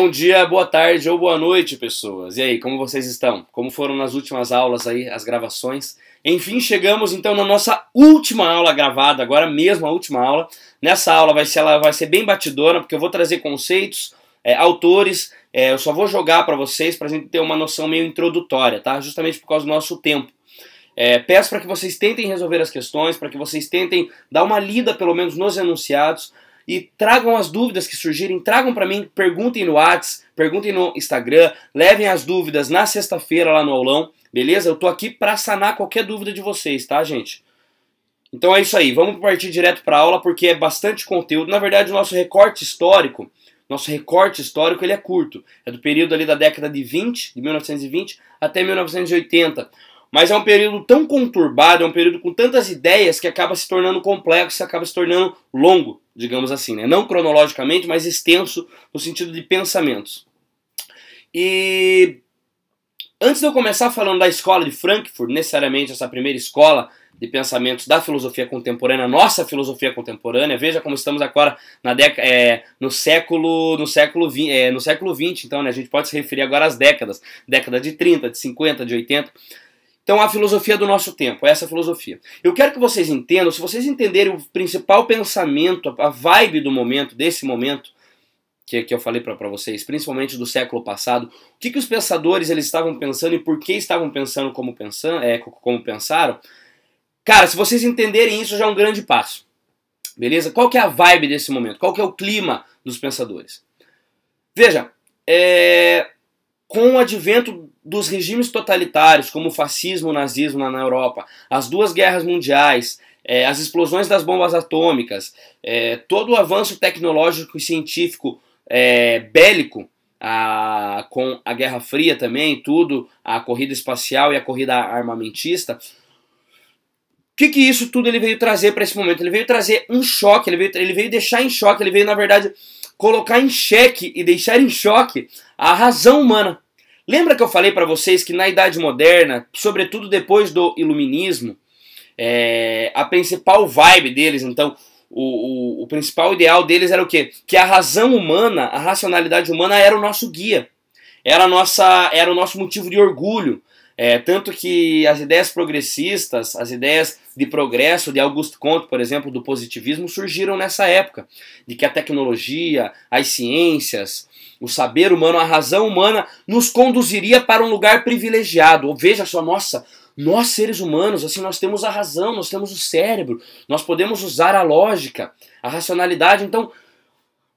Bom dia, boa tarde ou boa noite, pessoas. E aí, como vocês estão? Como foram nas últimas aulas aí, as gravações? Enfim, chegamos então na nossa última aula gravada, agora mesmo a última aula. Nessa aula vai ser, ela vai ser bem batidona, porque eu vou trazer conceitos, é, autores, é, eu só vou jogar para vocês para a gente ter uma noção meio introdutória, tá? Justamente por causa do nosso tempo. É, peço para que vocês tentem resolver as questões, para que vocês tentem dar uma lida pelo menos nos enunciados, e tragam as dúvidas que surgirem, tragam para mim, perguntem no Whats, perguntem no Instagram, levem as dúvidas na sexta-feira lá no aulão, beleza? Eu tô aqui para sanar qualquer dúvida de vocês, tá, gente? Então é isso aí, vamos partir direto para aula porque é bastante conteúdo. Na verdade, o nosso recorte histórico, nosso recorte histórico, ele é curto. É do período ali da década de 20, de 1920 até 1980. Mas é um período tão conturbado, é um período com tantas ideias que acaba se tornando complexo, acaba se tornando longo, digamos assim, né? não cronologicamente, mas extenso no sentido de pensamentos. E antes de eu começar falando da escola de Frankfurt, necessariamente essa primeira escola de pensamentos da filosofia contemporânea, nossa filosofia contemporânea. Veja como estamos agora na deca, é, no século no século, vi, é, no século 20, então né, a gente pode se referir agora às décadas, década de 30, de 50, de 80. Então, a filosofia do nosso tempo, essa filosofia. Eu quero que vocês entendam, se vocês entenderem o principal pensamento, a vibe do momento, desse momento, que, é que eu falei para vocês, principalmente do século passado, o que, que os pensadores eles estavam pensando e por que estavam pensando como, pensam, é, como pensaram. Cara, se vocês entenderem isso, já é um grande passo. Beleza? Qual que é a vibe desse momento? Qual que é o clima dos pensadores? Veja, é, com o advento dos regimes totalitários, como o fascismo, o nazismo na Europa, as duas guerras mundiais, é, as explosões das bombas atômicas, é, todo o avanço tecnológico e científico é, bélico, a, com a Guerra Fria também, tudo, a corrida espacial e a corrida armamentista. O que, que isso tudo ele veio trazer para esse momento? Ele veio trazer um choque, ele veio, ele veio deixar em choque, ele veio, na verdade, colocar em xeque e deixar em choque a razão humana Lembra que eu falei para vocês que na Idade Moderna, sobretudo depois do Iluminismo, é, a principal vibe deles, então, o, o, o, principal ideal deles era o quê? Que a razão humana, a racionalidade humana era o nosso guia, era, nossa, era o nosso motivo de orgulho. É, tanto que as ideias progressistas, as ideias de progresso de Auguste Comte, por exemplo, do positivismo, surgiram nessa época, de que a tecnologia, as ciências, o saber humano, a razão humana, nos conduziria para um lugar privilegiado. Veja só, nossa, nós seres humanos, assim, nós temos a razão, nós temos o cérebro, nós podemos usar a lógica, a racionalidade. Então,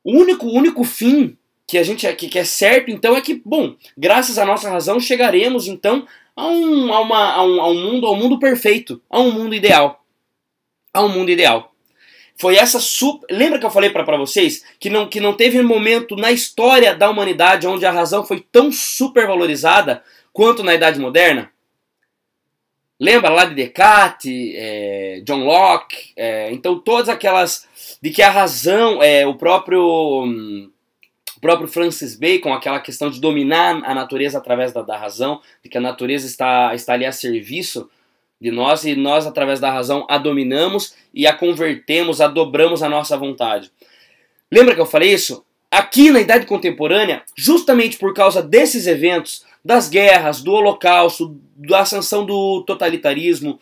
o único, único fim que a gente é, que, que é certo, então, é que, bom, graças à nossa razão chegaremos, então, a um, a uma, a um, a um mundo, ao mundo perfeito, a um mundo ideal. A um mundo ideal. Foi essa super... Lembra que eu falei para vocês que não, que não teve momento na história da humanidade onde a razão foi tão supervalorizada quanto na Idade Moderna? Lembra lá de Descartes, é, John Locke, é, então todas aquelas de que a razão, é, o próprio hum, o próprio Francis Bacon, aquela questão de dominar a natureza através da, da razão, de que a natureza está, está ali a serviço de nós e nós, através da razão, a dominamos e a convertemos, a dobramos à nossa vontade. Lembra que eu falei isso? Aqui na Idade Contemporânea, justamente por causa desses eventos, das guerras, do holocausto, da ascensão do totalitarismo,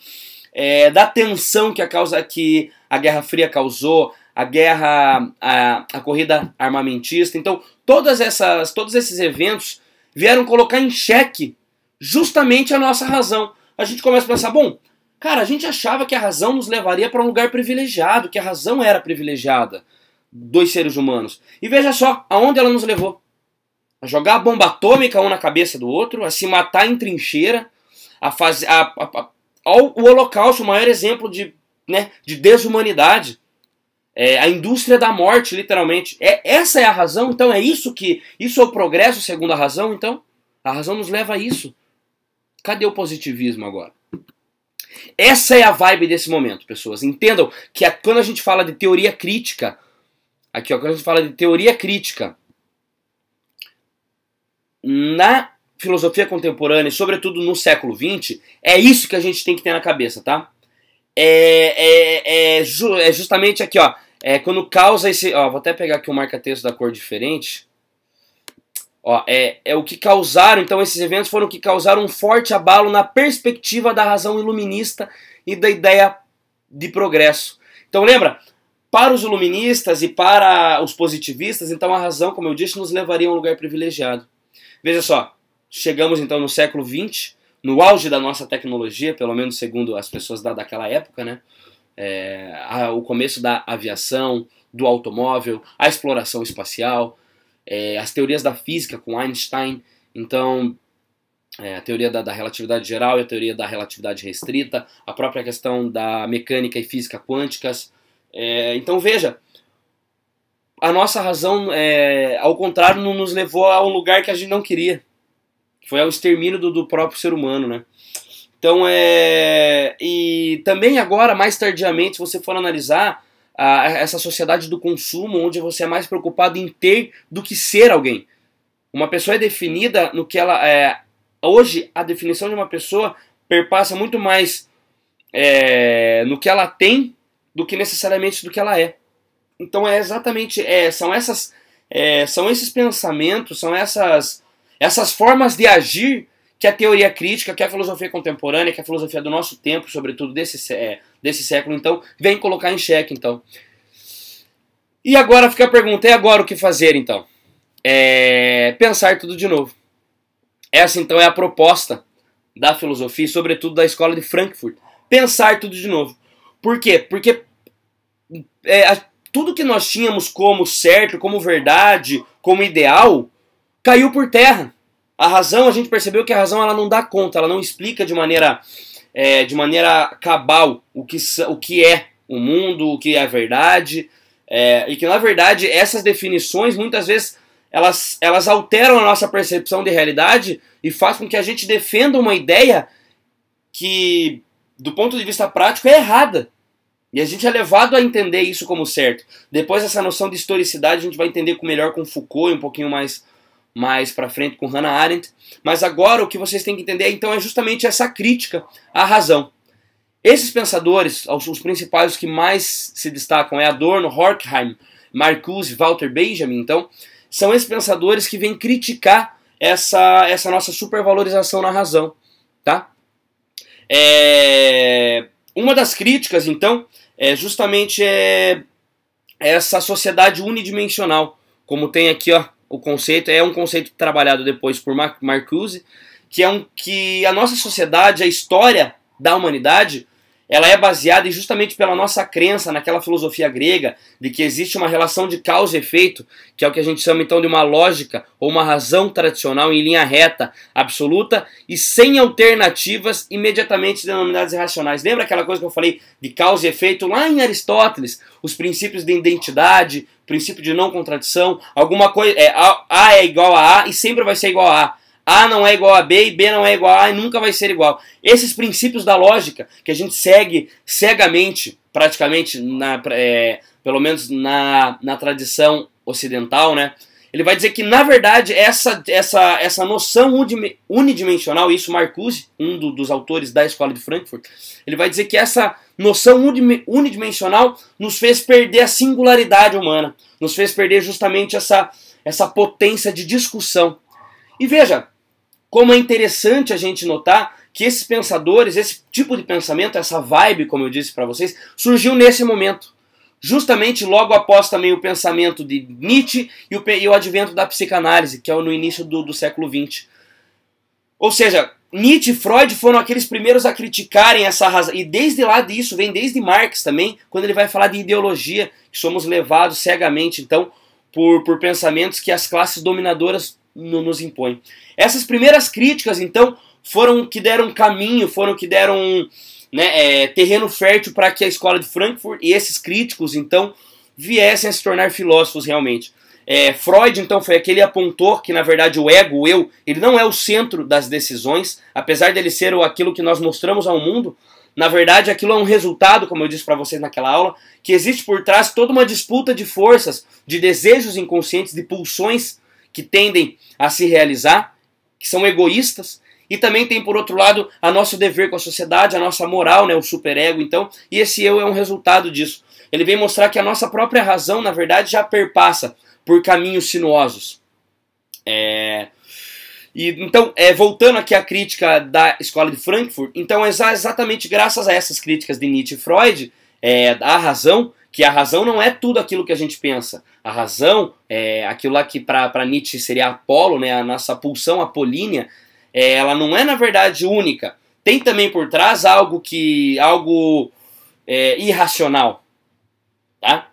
é, da tensão que a, causa, que a Guerra Fria causou, a guerra, a, a corrida armamentista. Então, todas essas, todos esses eventos vieram colocar em xeque justamente a nossa razão a gente começa a pensar, bom, cara, a gente achava que a razão nos levaria para um lugar privilegiado, que a razão era privilegiada dos seres humanos. E veja só aonde ela nos levou. A jogar a bomba atômica um na cabeça do outro, a se matar em trincheira, a fazer. A, a, a, o Holocausto, o maior exemplo de, né, de desumanidade. É, a indústria da morte, literalmente. É, essa é a razão, então? É isso que. Isso é o progresso, segundo a razão, então? A razão nos leva a isso. Cadê o positivismo agora? Essa é a vibe desse momento, pessoas. Entendam que a, quando a gente fala de teoria crítica, aqui ó, quando a gente fala de teoria crítica, na filosofia contemporânea, e sobretudo no século XX, é isso que a gente tem que ter na cabeça, tá? É, é, é, ju, é justamente aqui, ó. É quando causa esse. Ó, vou até pegar aqui um marca-texto da cor diferente. Ó, é, é o que causaram, então esses eventos foram o que causaram um forte abalo na perspectiva da razão iluminista e da ideia de progresso. Então lembra, para os iluministas e para os positivistas, então a razão, como eu disse, nos levaria a um lugar privilegiado. Veja só, chegamos então no século XX, no auge da nossa tecnologia, pelo menos segundo as pessoas da, daquela época, né? É, a, o começo da aviação, do automóvel, a exploração espacial, é, as teorias da física com Einstein, então é, a teoria da, da, relatividade geral e a teoria da relatividade restrita, a própria questão da mecânica e física quânticas. É, então veja, a nossa razão, é, ao contrário, não nos levou a um lugar que a gente não queria. Foi ao extermínio do, do próprio ser humano, né? Então é. E também agora, mais tardiamente, se você for analisar, a, essa sociedade do consumo, onde você é mais preocupado em ter do que ser alguém. Uma pessoa é definida no que ela é. Hoje, a definição de uma pessoa perpassa muito mais é, no que ela tem do que necessariamente do que ela é. Então é exatamente é, são essas é, são esses pensamentos, são essas essas formas de agir que a teoria crítica, que a filosofia contemporânea, que a filosofia do nosso tempo, sobretudo desse é, desse século, então, vem colocar em xeque, então. E agora fica a pergunta, e agora o que fazer, então? É pensar tudo de novo. Essa, então, é a proposta da filosofia, sobretudo da escola de Frankfurt. Pensar tudo de novo. Por quê? Porque é, tudo que nós tínhamos como certo, como verdade, como ideal, caiu por terra. A razão, a gente percebeu que a razão ela não dá conta, ela não explica de maneira é, de maneira cabal o que, o que é o mundo, o que é a verdade, é, e que na verdade essas definições muitas vezes elas, elas alteram a nossa percepção de realidade e faz com que a gente defenda uma ideia que, do ponto de vista prático, é errada. E a gente é levado a entender isso como certo. Depois dessa noção de historicidade, a gente vai entender melhor com Foucault e um pouquinho mais mais para frente com Hannah Arendt. Mas agora o que vocês têm que entender então é justamente essa crítica à razão. Esses pensadores, os principais que mais se destacam é Adorno, Horkheim, Marcuse, Walter Benjamin, então, são esses pensadores que vêm criticar essa, essa nossa supervalorização na razão, tá? É, uma das críticas, então, é justamente é, essa sociedade unidimensional, como tem aqui, ó, o conceito, é um conceito trabalhado depois por Marcuse, que é um que a nossa sociedade, a história da humanidade ela é baseada justamente pela nossa crença naquela filosofia grega de que existe uma relação de causa e efeito, que é o que a gente chama então de uma lógica ou uma razão tradicional em linha reta, absoluta e sem alternativas imediatamente denominadas irracionais. Lembra aquela coisa que eu falei de causa e efeito lá em Aristóteles? Os princípios de identidade, princípio de não contradição, alguma coisa é a, a é igual a A e sempre vai ser igual a A. A não é igual a B e B não é igual a A e nunca vai ser igual. Esses princípios da lógica que a gente segue cegamente, praticamente, na, é, pelo menos na, na tradição ocidental, né? Ele vai dizer que, na verdade, essa, essa, essa noção unidimensional, isso Marcuse, um do, dos autores da Escola de Frankfurt, ele vai dizer que essa noção unidimensional nos fez perder a singularidade humana, nos fez perder justamente essa, essa potência de discussão. E veja, como é interessante a gente notar que esses pensadores, esse tipo de pensamento, essa vibe, como eu disse para vocês, surgiu nesse momento. Justamente logo após também o pensamento de Nietzsche e o, e o advento da psicanálise, que é no início do, do século XX. Ou seja, Nietzsche e Freud foram aqueles primeiros a criticarem essa razão. E desde lá disso, vem desde Marx também, quando ele vai falar de ideologia, que somos levados cegamente, então, por, por pensamentos que as classes dominadoras nos impõe. Essas primeiras críticas, então, foram que deram caminho, foram que deram né, é, terreno fértil para que a escola de Frankfurt e esses críticos, então, viessem a se tornar filósofos realmente. É, Freud, então, foi aquele que apontou que, na verdade, o ego, o eu, ele não é o centro das decisões, apesar dele ser aquilo que nós mostramos ao mundo. Na verdade, aquilo é um resultado, como eu disse para vocês naquela aula, que existe por trás toda uma disputa de forças, de desejos inconscientes, de pulsões que tendem a se realizar, que são egoístas, e também tem, por outro lado, a nosso dever com a sociedade, a nossa moral, né, o superego, então, e esse eu é um resultado disso. Ele vem mostrar que a nossa própria razão, na verdade, já perpassa por caminhos sinuosos. É... E, então, é, voltando aqui à crítica da escola de Frankfurt, então é exatamente graças a essas críticas de Nietzsche e Freud, é, razão, que a razão não é tudo aquilo que a gente pensa. A razão é aquilo lá que para Nietzsche seria Apolo, né, a nossa pulsão apolínea, é, ela não é na verdade única. Tem também por trás algo que algo é, irracional, tá?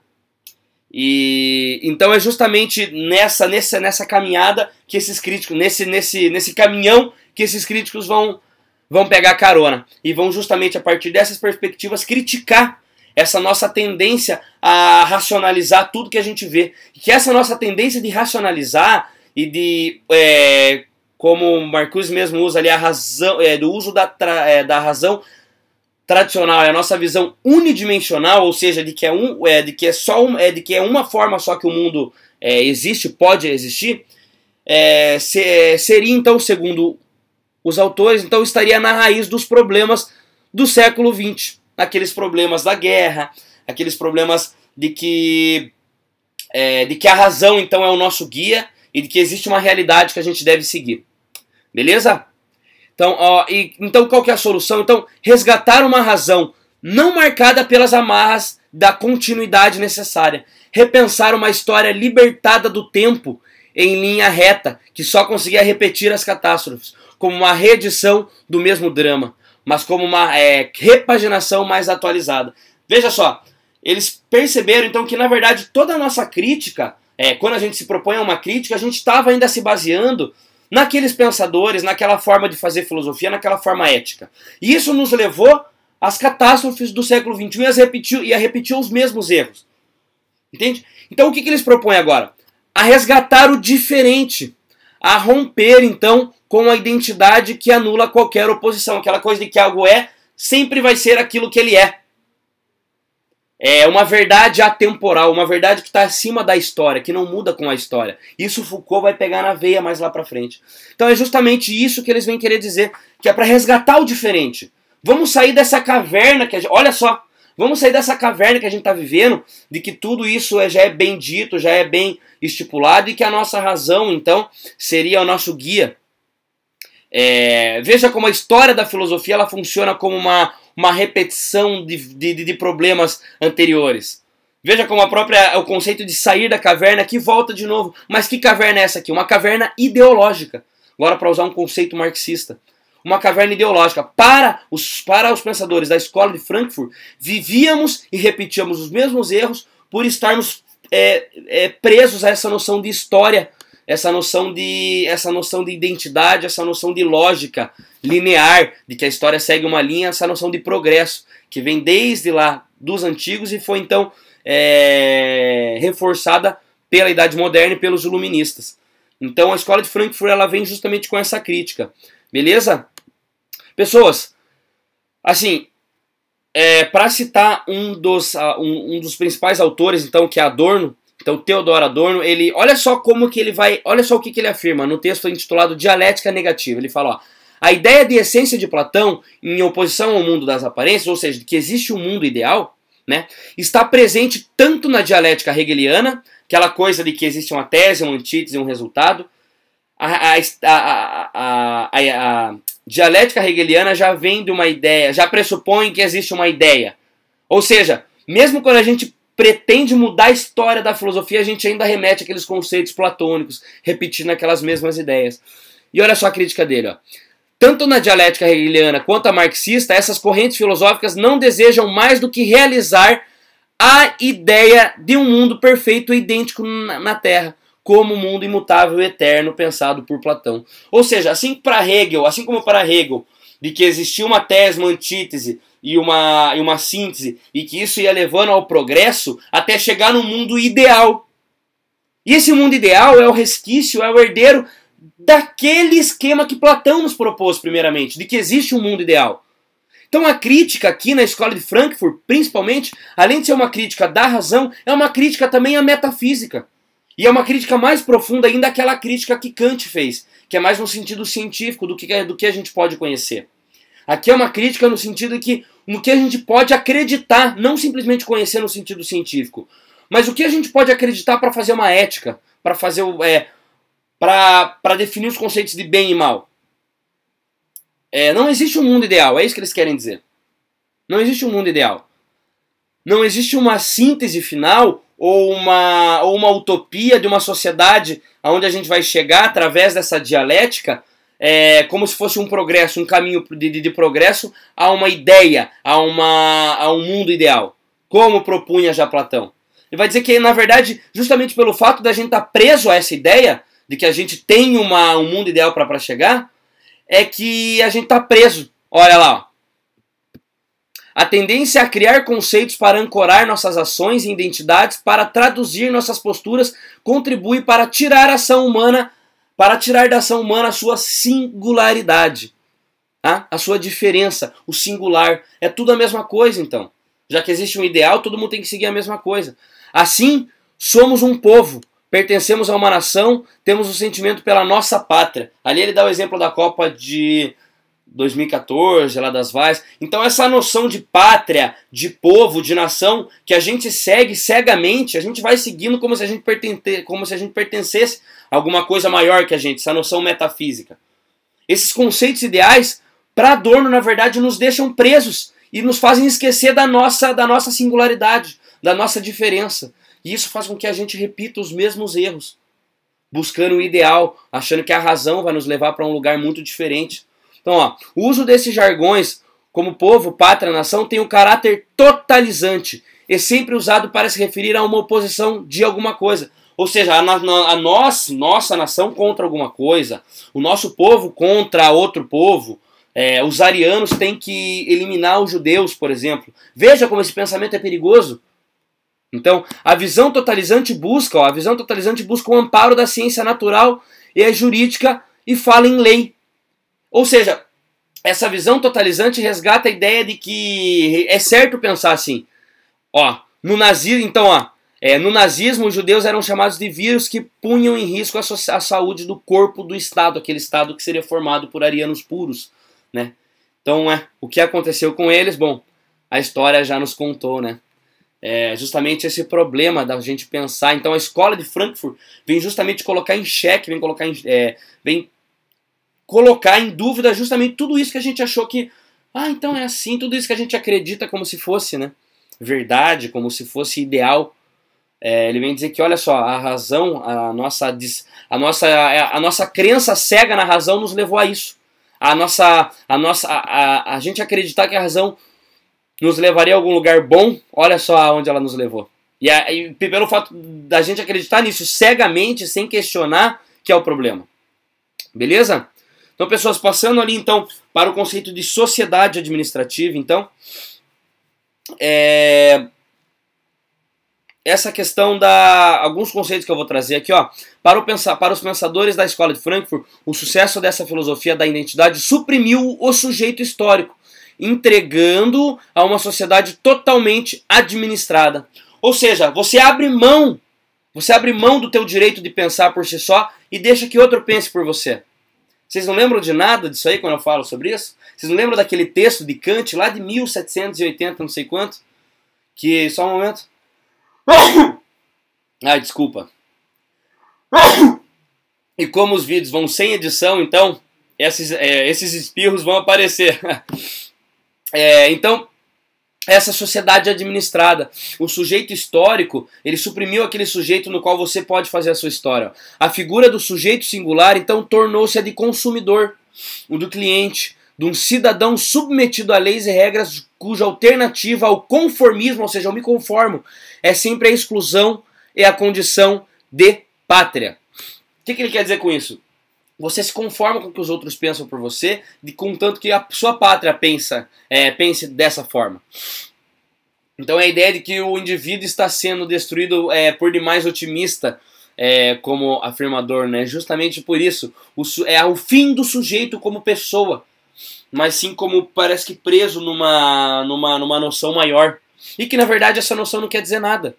E então é justamente nessa nessa nessa caminhada que esses críticos nesse nesse nesse caminhão que esses críticos vão vão pegar carona e vão justamente a partir dessas perspectivas criticar essa nossa tendência a racionalizar tudo que a gente vê. Que essa nossa tendência de racionalizar e de, é, como o Marcus mesmo usa ali, a razão, é, do uso da, tra, é, da razão tradicional, é a nossa visão unidimensional, ou seja, de que é, um, é, de que é, só um, é, de que é uma forma só que o mundo é, existe, pode existir, é, se, é, seria então, segundo os autores, então estaria na raiz dos problemas do século XX naqueles problemas da guerra, aqueles problemas de que, é, de que a razão então é o nosso guia e de que existe uma realidade que a gente deve seguir. Beleza? Então, ó, e, então qual que é a solução? Então, resgatar uma razão não marcada pelas amarras da continuidade necessária. Repensar uma história libertada do tempo em linha reta, que só conseguia repetir as catástrofes, como uma reedição do mesmo drama mas como uma é, repaginação mais atualizada. Veja só, eles perceberam então que na verdade toda a nossa crítica, é, quando a gente se propõe a uma crítica, a gente estava ainda se baseando naqueles pensadores, naquela forma de fazer filosofia, naquela forma ética. E isso nos levou às catástrofes do século XXI e, repetiu, e a repetir os mesmos erros. Entende? Então o que, que eles propõem agora? A resgatar o diferente, a romper então com a identidade que anula qualquer oposição. Aquela coisa de que algo é, sempre vai ser aquilo que ele é. É uma verdade atemporal, uma verdade que está acima da história, que não muda com a história. Isso Foucault vai pegar na veia mais lá para frente. Então é justamente isso que eles vêm querer dizer, que é para resgatar o diferente. Vamos sair dessa caverna que gente, olha só, vamos sair dessa caverna que a gente está vivendo, de que tudo isso é, já é bem dito, já é bem estipulado e que a nossa razão então seria o nosso guia. É, veja como a história da filosofia ela funciona como uma, uma repetição de, de, de problemas anteriores. Veja como a própria o conceito de sair da caverna que volta de novo. Mas que caverna é essa aqui? Uma caverna ideológica. Agora para usar um conceito marxista. Uma caverna ideológica. Para os, para os pensadores da escola de Frankfurt, vivíamos e repetíamos os mesmos erros por estarmos é, é, presos a essa noção de história essa noção de essa noção de identidade, essa noção de lógica linear, de que a história segue uma linha, essa noção de progresso que vem desde lá dos antigos e foi então é, reforçada pela Idade Moderna e pelos iluministas. Então a escola de Frankfurt ela vem justamente com essa crítica, beleza? Pessoas, assim, é, para citar um dos, uh, um, um dos principais autores, então, que é Adorno, então Teodoro Adorno, ele, olha só como que ele vai, olha só o que, que ele afirma no texto intitulado Dialética Negativa. Ele fala, ó, a ideia de essência de Platão, em oposição ao mundo das aparências, ou seja, de que existe um mundo ideal, né, está presente tanto na dialética hegeliana, aquela coisa de que existe uma tese, uma antítese, um resultado. A, a, a, a, dialética hegeliana já vem de uma ideia, já pressupõe que existe uma ideia. Ou seja, mesmo quando a gente pretende mudar a história da filosofia, a gente ainda remete aqueles conceitos platônicos, repetindo aquelas mesmas ideias. E olha só a crítica dele, ó. Tanto na dialética hegeliana quanto a marxista, essas correntes filosóficas não desejam mais do que realizar a ideia de um mundo perfeito e idêntico na Terra, como o um mundo imutável e eterno pensado por Platão. Ou seja, assim para Hegel, assim como para Hegel, de que existia uma tese, uma antítese, e uma, e uma síntese, e que isso ia levando ao progresso até chegar no mundo ideal. E esse mundo ideal é o resquício, é o herdeiro daquele esquema que Platão nos propôs primeiramente, de que existe um mundo ideal. Então a crítica aqui na escola de Frankfurt, principalmente, além de ser uma crítica da razão, é uma crítica também à metafísica. E é uma crítica mais profunda ainda aquela crítica que Kant fez, que é mais no sentido científico do que, do que a gente pode conhecer. Aqui é uma crítica no sentido de que no que a gente pode acreditar, não simplesmente conhecer no sentido científico, mas o que a gente pode acreditar para fazer uma ética, para fazer é, para definir os conceitos de bem e mal. É, não existe um mundo ideal, é isso que eles querem dizer. Não existe um mundo ideal. Não existe uma síntese final ou uma, ou uma utopia de uma sociedade onde a gente vai chegar através dessa dialética é, como se fosse um progresso, um caminho de, de, de progresso a uma ideia, a, uma, a um mundo ideal, como propunha já Platão. Ele vai dizer que, na verdade, justamente pelo fato da gente estar tá preso a essa ideia, de que a gente tem uma, um mundo ideal para chegar, é que a gente está preso. Olha lá. Ó. A tendência é a criar conceitos para ancorar nossas ações e identidades, para traduzir nossas posturas, contribui para tirar a ação humana para tirar da ação humana a sua singularidade, tá? a sua diferença, o singular. É tudo a mesma coisa, então. Já que existe um ideal, todo mundo tem que seguir a mesma coisa. Assim, somos um povo, pertencemos a uma nação, temos um sentimento pela nossa pátria. Ali ele dá o exemplo da Copa de 2014, lá das Vais. Então, essa noção de pátria, de povo, de nação, que a gente segue cegamente, a gente vai seguindo como se a gente, pertence, como se a gente pertencesse alguma coisa maior que a gente, essa noção metafísica. Esses conceitos ideais, para Adorno, na verdade, nos deixam presos e nos fazem esquecer da nossa, da nossa singularidade, da nossa diferença. E isso faz com que a gente repita os mesmos erros, buscando o ideal, achando que a razão vai nos levar para um lugar muito diferente. Então, ó, o uso desses jargões como povo, pátria, nação tem um caráter totalizante é sempre usado para se referir a uma oposição de alguma coisa. Ou seja, a, a, a nós, nossa nação contra alguma coisa, o nosso povo contra outro povo, é, os arianos têm que eliminar os judeus, por exemplo. Veja como esse pensamento é perigoso. Então, a visão totalizante busca, ó, a visão totalizante busca o um amparo da ciência natural e a é jurídica e fala em lei. Ou seja, essa visão totalizante resgata a ideia de que é certo pensar assim. Ó, no nazismo, então, ó, é, no nazismo, os judeus eram chamados de vírus que punham em risco a, so a, saúde do corpo do Estado, aquele Estado que seria formado por arianos puros. Né? Então, é, o que aconteceu com eles? Bom, a história já nos contou, né? É justamente esse problema da gente pensar. Então, a escola de Frankfurt vem justamente colocar em xeque, vem colocar em, é, vem colocar em dúvida justamente tudo isso que a gente achou que, ah, então é assim, tudo isso que a gente acredita como se fosse, né? Verdade, como se fosse ideal. É, ele vem dizer que, olha só, a razão, a nossa, a nossa, é, a nossa crença cega na razão nos levou a isso. A nossa, a nossa, a, a, a gente acreditar que a razão nos levaria a algum lugar bom, olha só aonde ela nos levou. E, a, e pelo fato da gente acreditar nisso cegamente, sem questionar, que é o problema. Beleza? Então, pessoas, passando ali então para o conceito de sociedade administrativa, então, é, essa questão da alguns conceitos que eu vou trazer aqui, ó, para, o pensar, para os pensadores da escola de Frankfurt, o sucesso dessa filosofia da identidade suprimiu o sujeito histórico, entregando a uma sociedade totalmente administrada. Ou seja, você abre mão, você abre mão do teu direito de pensar por si só e deixa que outro pense por você. Vocês não lembram de nada disso aí quando eu falo sobre isso? Vocês não lembram daquele texto de Kant lá de 1780, não sei quanto? Que só um momento Ai, desculpa. E como os vídeos vão sem edição, então esses, é, esses espirros vão aparecer. É, então, essa sociedade administrada. O sujeito histórico, ele suprimiu aquele sujeito no qual você pode fazer a sua história. A figura do sujeito singular, então, tornou-se a de consumidor, o do cliente de um cidadão submetido a leis e regras cuja alternativa ao conformismo, ou seja, eu me conformo, é sempre a exclusão e a condição de pátria. O que, que ele quer dizer com isso? Você se conforma com o que os outros pensam por você, de contanto que a sua pátria pensa, é, pense dessa forma. Então é a ideia de que o indivíduo está sendo destruído é, por demais otimista, é, como afirmador, né? Justamente por isso, o, é o fim do sujeito como pessoa mas sim como parece que preso numa, numa, numa noção maior. E que na verdade essa noção não quer dizer nada.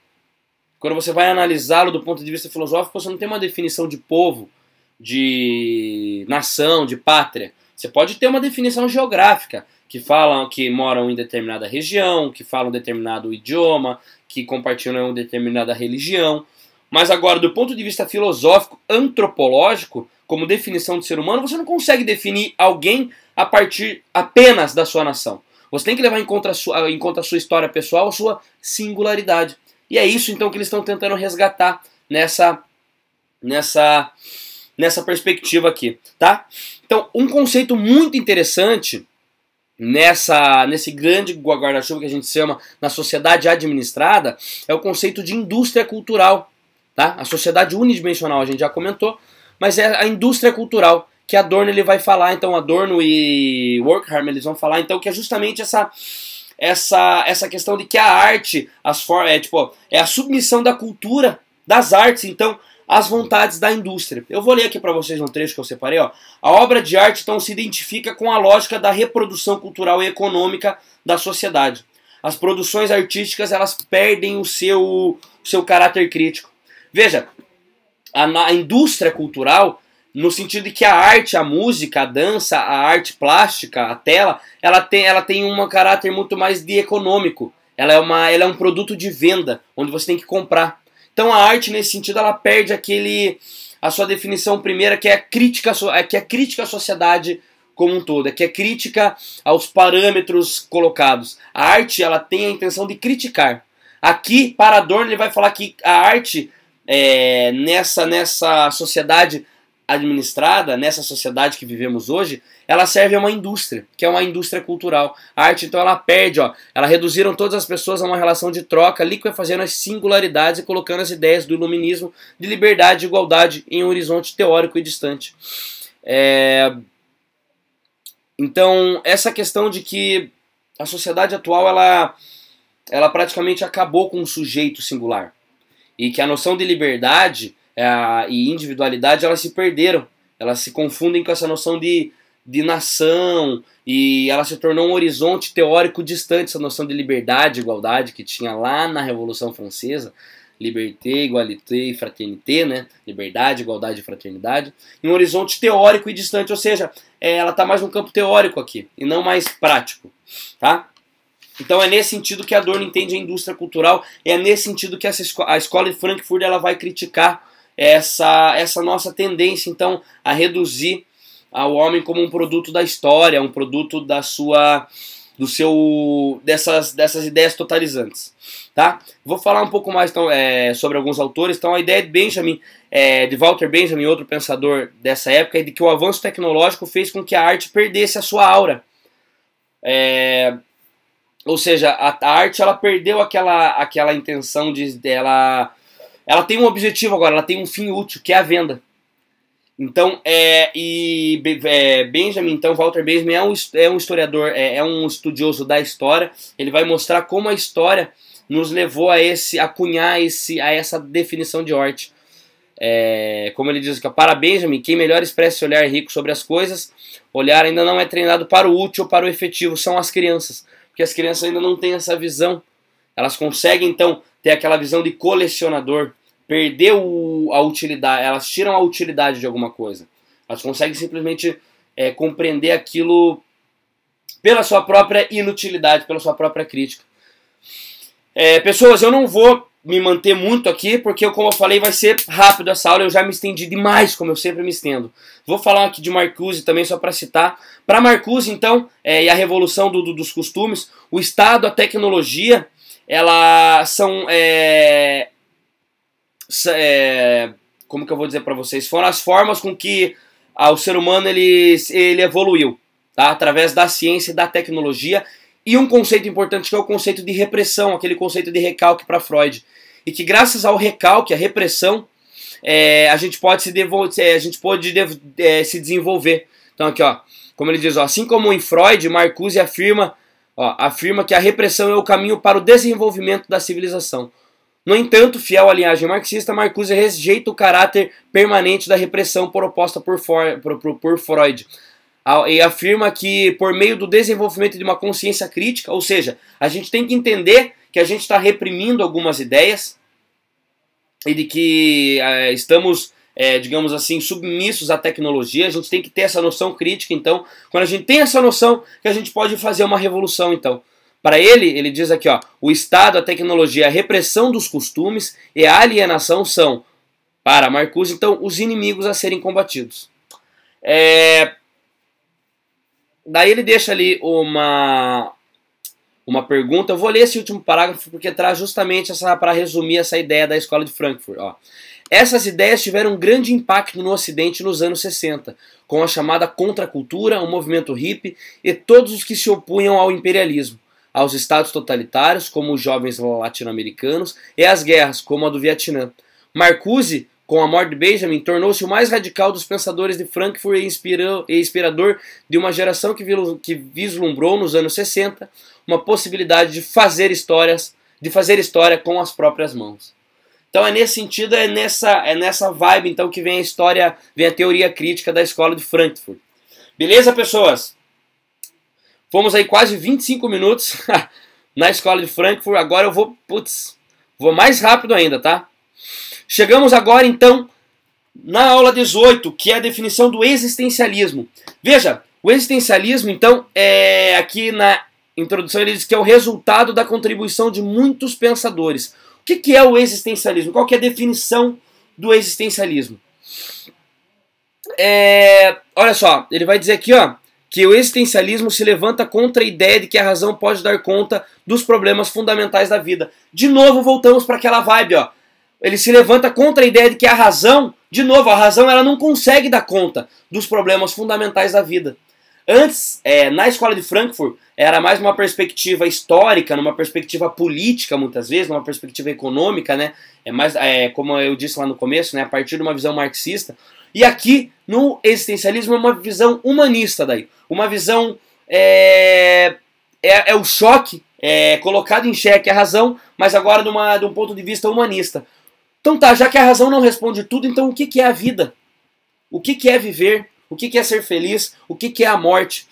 Quando você vai analisá-lo do ponto de vista filosófico, você não tem uma definição de povo, de nação, de pátria. Você pode ter uma definição geográfica, que falam que moram em determinada região, que falam determinado idioma, que compartilham determinada religião. Mas agora, do ponto de vista filosófico, antropológico, como definição de ser humano, você não consegue definir alguém a partir apenas da sua nação. Você tem que levar em conta a sua, em conta a sua história pessoal, a sua singularidade. E é isso então que eles estão tentando resgatar nessa nessa nessa perspectiva aqui, tá? Então, um conceito muito interessante nessa nesse grande guarda-chuva que a gente chama na sociedade administrada é o conceito de indústria cultural, tá? A sociedade unidimensional a gente já comentou, mas é a indústria cultural que Adorno ele vai falar, então Adorno e Workham eles vão falar então que é justamente essa essa essa questão de que a arte, as formas, é tipo, é a submissão da cultura das artes, então as vontades da indústria. Eu vou ler aqui para vocês um trecho que eu separei. Ó. A obra de arte então se identifica com a lógica da reprodução cultural e econômica da sociedade. As produções artísticas elas perdem o seu, o seu caráter crítico. Veja, a, a indústria cultural no sentido de que a arte, a música, a dança, a arte plástica, a tela, ela tem, ela tem um caráter muito mais de econômico. Ela é, uma, ela é um produto de venda, onde você tem que comprar. Então a arte, nesse sentido, ela perde aquele a sua definição primeira, que é a crítica, é, que é crítica à sociedade como um todo, é que é crítica aos parâmetros colocados. A arte, ela tem a intenção de criticar. Aqui, para Adorno, ele vai falar que a arte, é, nessa, nessa sociedade administrada nessa sociedade que vivemos hoje, ela serve a uma indústria, que é uma indústria cultural. A arte, então, ela perde, ó. Ela reduziram todas as pessoas a uma relação de troca, liquefazendo as singularidades e colocando as ideias do iluminismo de liberdade e igualdade em um horizonte teórico e distante. É... Então, essa questão de que a sociedade atual, ela, ela praticamente acabou com o sujeito singular. E que a noção de liberdade é, e individualidade, elas se perderam. Elas se confundem com essa noção de, de nação e ela se tornou um horizonte teórico distante, essa noção de liberdade, igualdade que tinha lá na Revolução Francesa. Liberté, igualité e fraternité, né? Liberdade, igualdade e fraternidade. Em um horizonte teórico e distante, ou seja, é, ela está mais no campo teórico aqui e não mais prático, tá? Então é nesse sentido que Adorno entende a indústria cultural, é nesse sentido que essa esco a escola de Frankfurt ela vai criticar essa, essa nossa tendência, então, a reduzir ao homem como um produto da história, um produto da sua do seu dessas, dessas ideias totalizantes, tá? Vou falar um pouco mais então, é, sobre alguns autores. Então a ideia de Benjamin, é, de Walter Benjamin, outro pensador dessa época, é de que o avanço tecnológico fez com que a arte perdesse a sua aura. É, ou seja, a, a, arte ela perdeu aquela aquela intenção de dela ela tem um objetivo agora, ela tem um fim útil, que é a venda. Então, é, e é, Benjamin, então, Walter Benjamin é um, é um historiador, é, é, um estudioso da história. Ele vai mostrar como a história nos levou a esse, a cunhar esse, a essa definição de arte É, como ele diz aqui, para Benjamin, quem melhor expressa esse olhar rico sobre as coisas, olhar ainda não é treinado para o útil ou para o efetivo, são as crianças. Porque as crianças ainda não têm essa visão. Elas conseguem, então, ter aquela visão de colecionador, perdeu a utilidade, elas tiram a utilidade de alguma coisa. Elas conseguem simplesmente é, compreender aquilo pela sua própria inutilidade, pela sua própria crítica. É, pessoas, eu não vou me manter muito aqui, porque como eu falei, vai ser rápido essa aula, eu já me estendi demais, como eu sempre me estendo. Vou falar aqui de Marcuse também, só para citar. Para Marcuse, então, é, e a revolução do, do, dos costumes, o Estado, a tecnologia, ela são é, é, como que eu vou dizer para vocês, foram as formas com que ah, o ser humano ele, ele evoluiu, tá? através da ciência e da tecnologia, e um conceito importante que é o conceito de repressão, aquele conceito de recalque para Freud, e que graças ao recalque, à repressão, é, a gente pode se devolver, é, a gente pode é, se desenvolver. Então aqui ó, como ele diz, ó, assim como em Freud, Marcuse afirma, ó, afirma que a repressão é o caminho para o desenvolvimento da civilização. No entanto, fiel à linhagem marxista, Marcuse rejeita o caráter permanente da repressão proposta por, por, por, por Freud e afirma que por meio do desenvolvimento de uma consciência crítica, ou seja, a gente tem que entender que a gente está reprimindo algumas ideias e de que é, estamos, é, digamos assim, submissos à tecnologia. A gente tem que ter essa noção crítica. Então, quando a gente tem essa noção, que a gente pode fazer uma revolução. Então, para ele, ele diz aqui, ó, o Estado, a tecnologia, a repressão dos costumes e a alienação são, para Marcuse, então, os inimigos a serem combatidos. É... Daí ele deixa ali uma, uma pergunta. Eu vou ler esse último parágrafo porque traz justamente essa para resumir essa ideia da escola de Frankfurt. Ó. Essas ideias tiveram um grande impacto no Ocidente nos anos 60, com a chamada contracultura, o movimento hippie e todos os que se opunham ao imperialismo aos estados totalitários, como os jovens latino-americanos, e às guerras, como a do Vietnã. Marcuse, com a morte de Benjamin, tornou-se o mais radical dos pensadores de Frankfurt e inspirador de uma geração que vislumbrou nos anos 60 uma possibilidade de fazer histórias, de fazer história com as próprias mãos. Então é nesse sentido, é nessa, é nessa vibe então que vem a história, vem a teoria crítica da escola de Frankfurt. Beleza, pessoas? Fomos aí quase 25 minutos na escola de Frankfurt. Agora eu vou, putz, vou mais rápido ainda, tá? Chegamos agora então na aula 18, que é a definição do existencialismo. Veja, o existencialismo, então, é aqui na introdução ele diz que é o resultado da contribuição de muitos pensadores. O que, que é o existencialismo? Qual que é a definição do existencialismo? É, olha só, ele vai dizer aqui, ó, que o existencialismo se levanta contra a ideia de que a razão pode dar conta dos problemas fundamentais da vida. De novo voltamos para aquela vibe, ó. Ele se levanta contra a ideia de que a razão, de novo, a razão ela não consegue dar conta dos problemas fundamentais da vida. Antes, é, na escola de Frankfurt, era mais uma perspectiva histórica, numa perspectiva política, muitas vezes, numa perspectiva econômica, né? É mais, é, como eu disse lá no começo, né? a partir de uma visão marxista. E aqui, no existencialismo, é uma visão humanista daí. Uma visão. É, é, é o choque é, colocado em xeque a razão, mas agora numa, de um ponto de vista humanista. Então tá, já que a razão não responde tudo, então o que, que é a vida? O que, que é viver? O que, é ser feliz? O que, é a morte?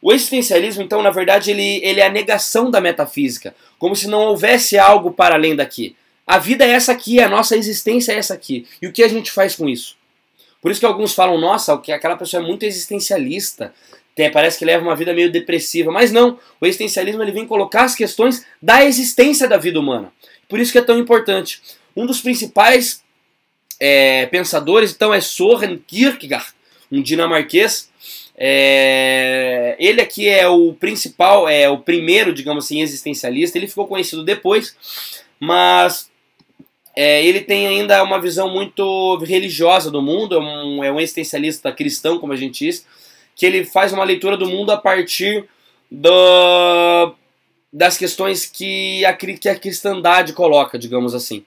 O existencialismo, então, na verdade, ele, ele é a negação da metafísica, como se não houvesse algo para além daqui. A vida é essa aqui, a nossa existência é essa aqui. E o que a gente faz com isso? Por isso que alguns falam, nossa, aquela pessoa é muito existencialista, parece que leva uma vida meio depressiva. Mas não, o existencialismo ele vem colocar as questões da existência da vida humana. Por isso que é tão importante. Um dos principais é, pensadores, então, é Soren Kierkegaard um dinamarquês. É, ele aqui é o principal, é o primeiro, digamos assim, existencialista. Ele ficou conhecido depois, mas é, ele tem ainda uma visão muito religiosa do mundo. É um, é um existencialista cristão, como a gente diz, que ele faz uma leitura do mundo a partir do, das questões que a, que a cristandade coloca, digamos assim.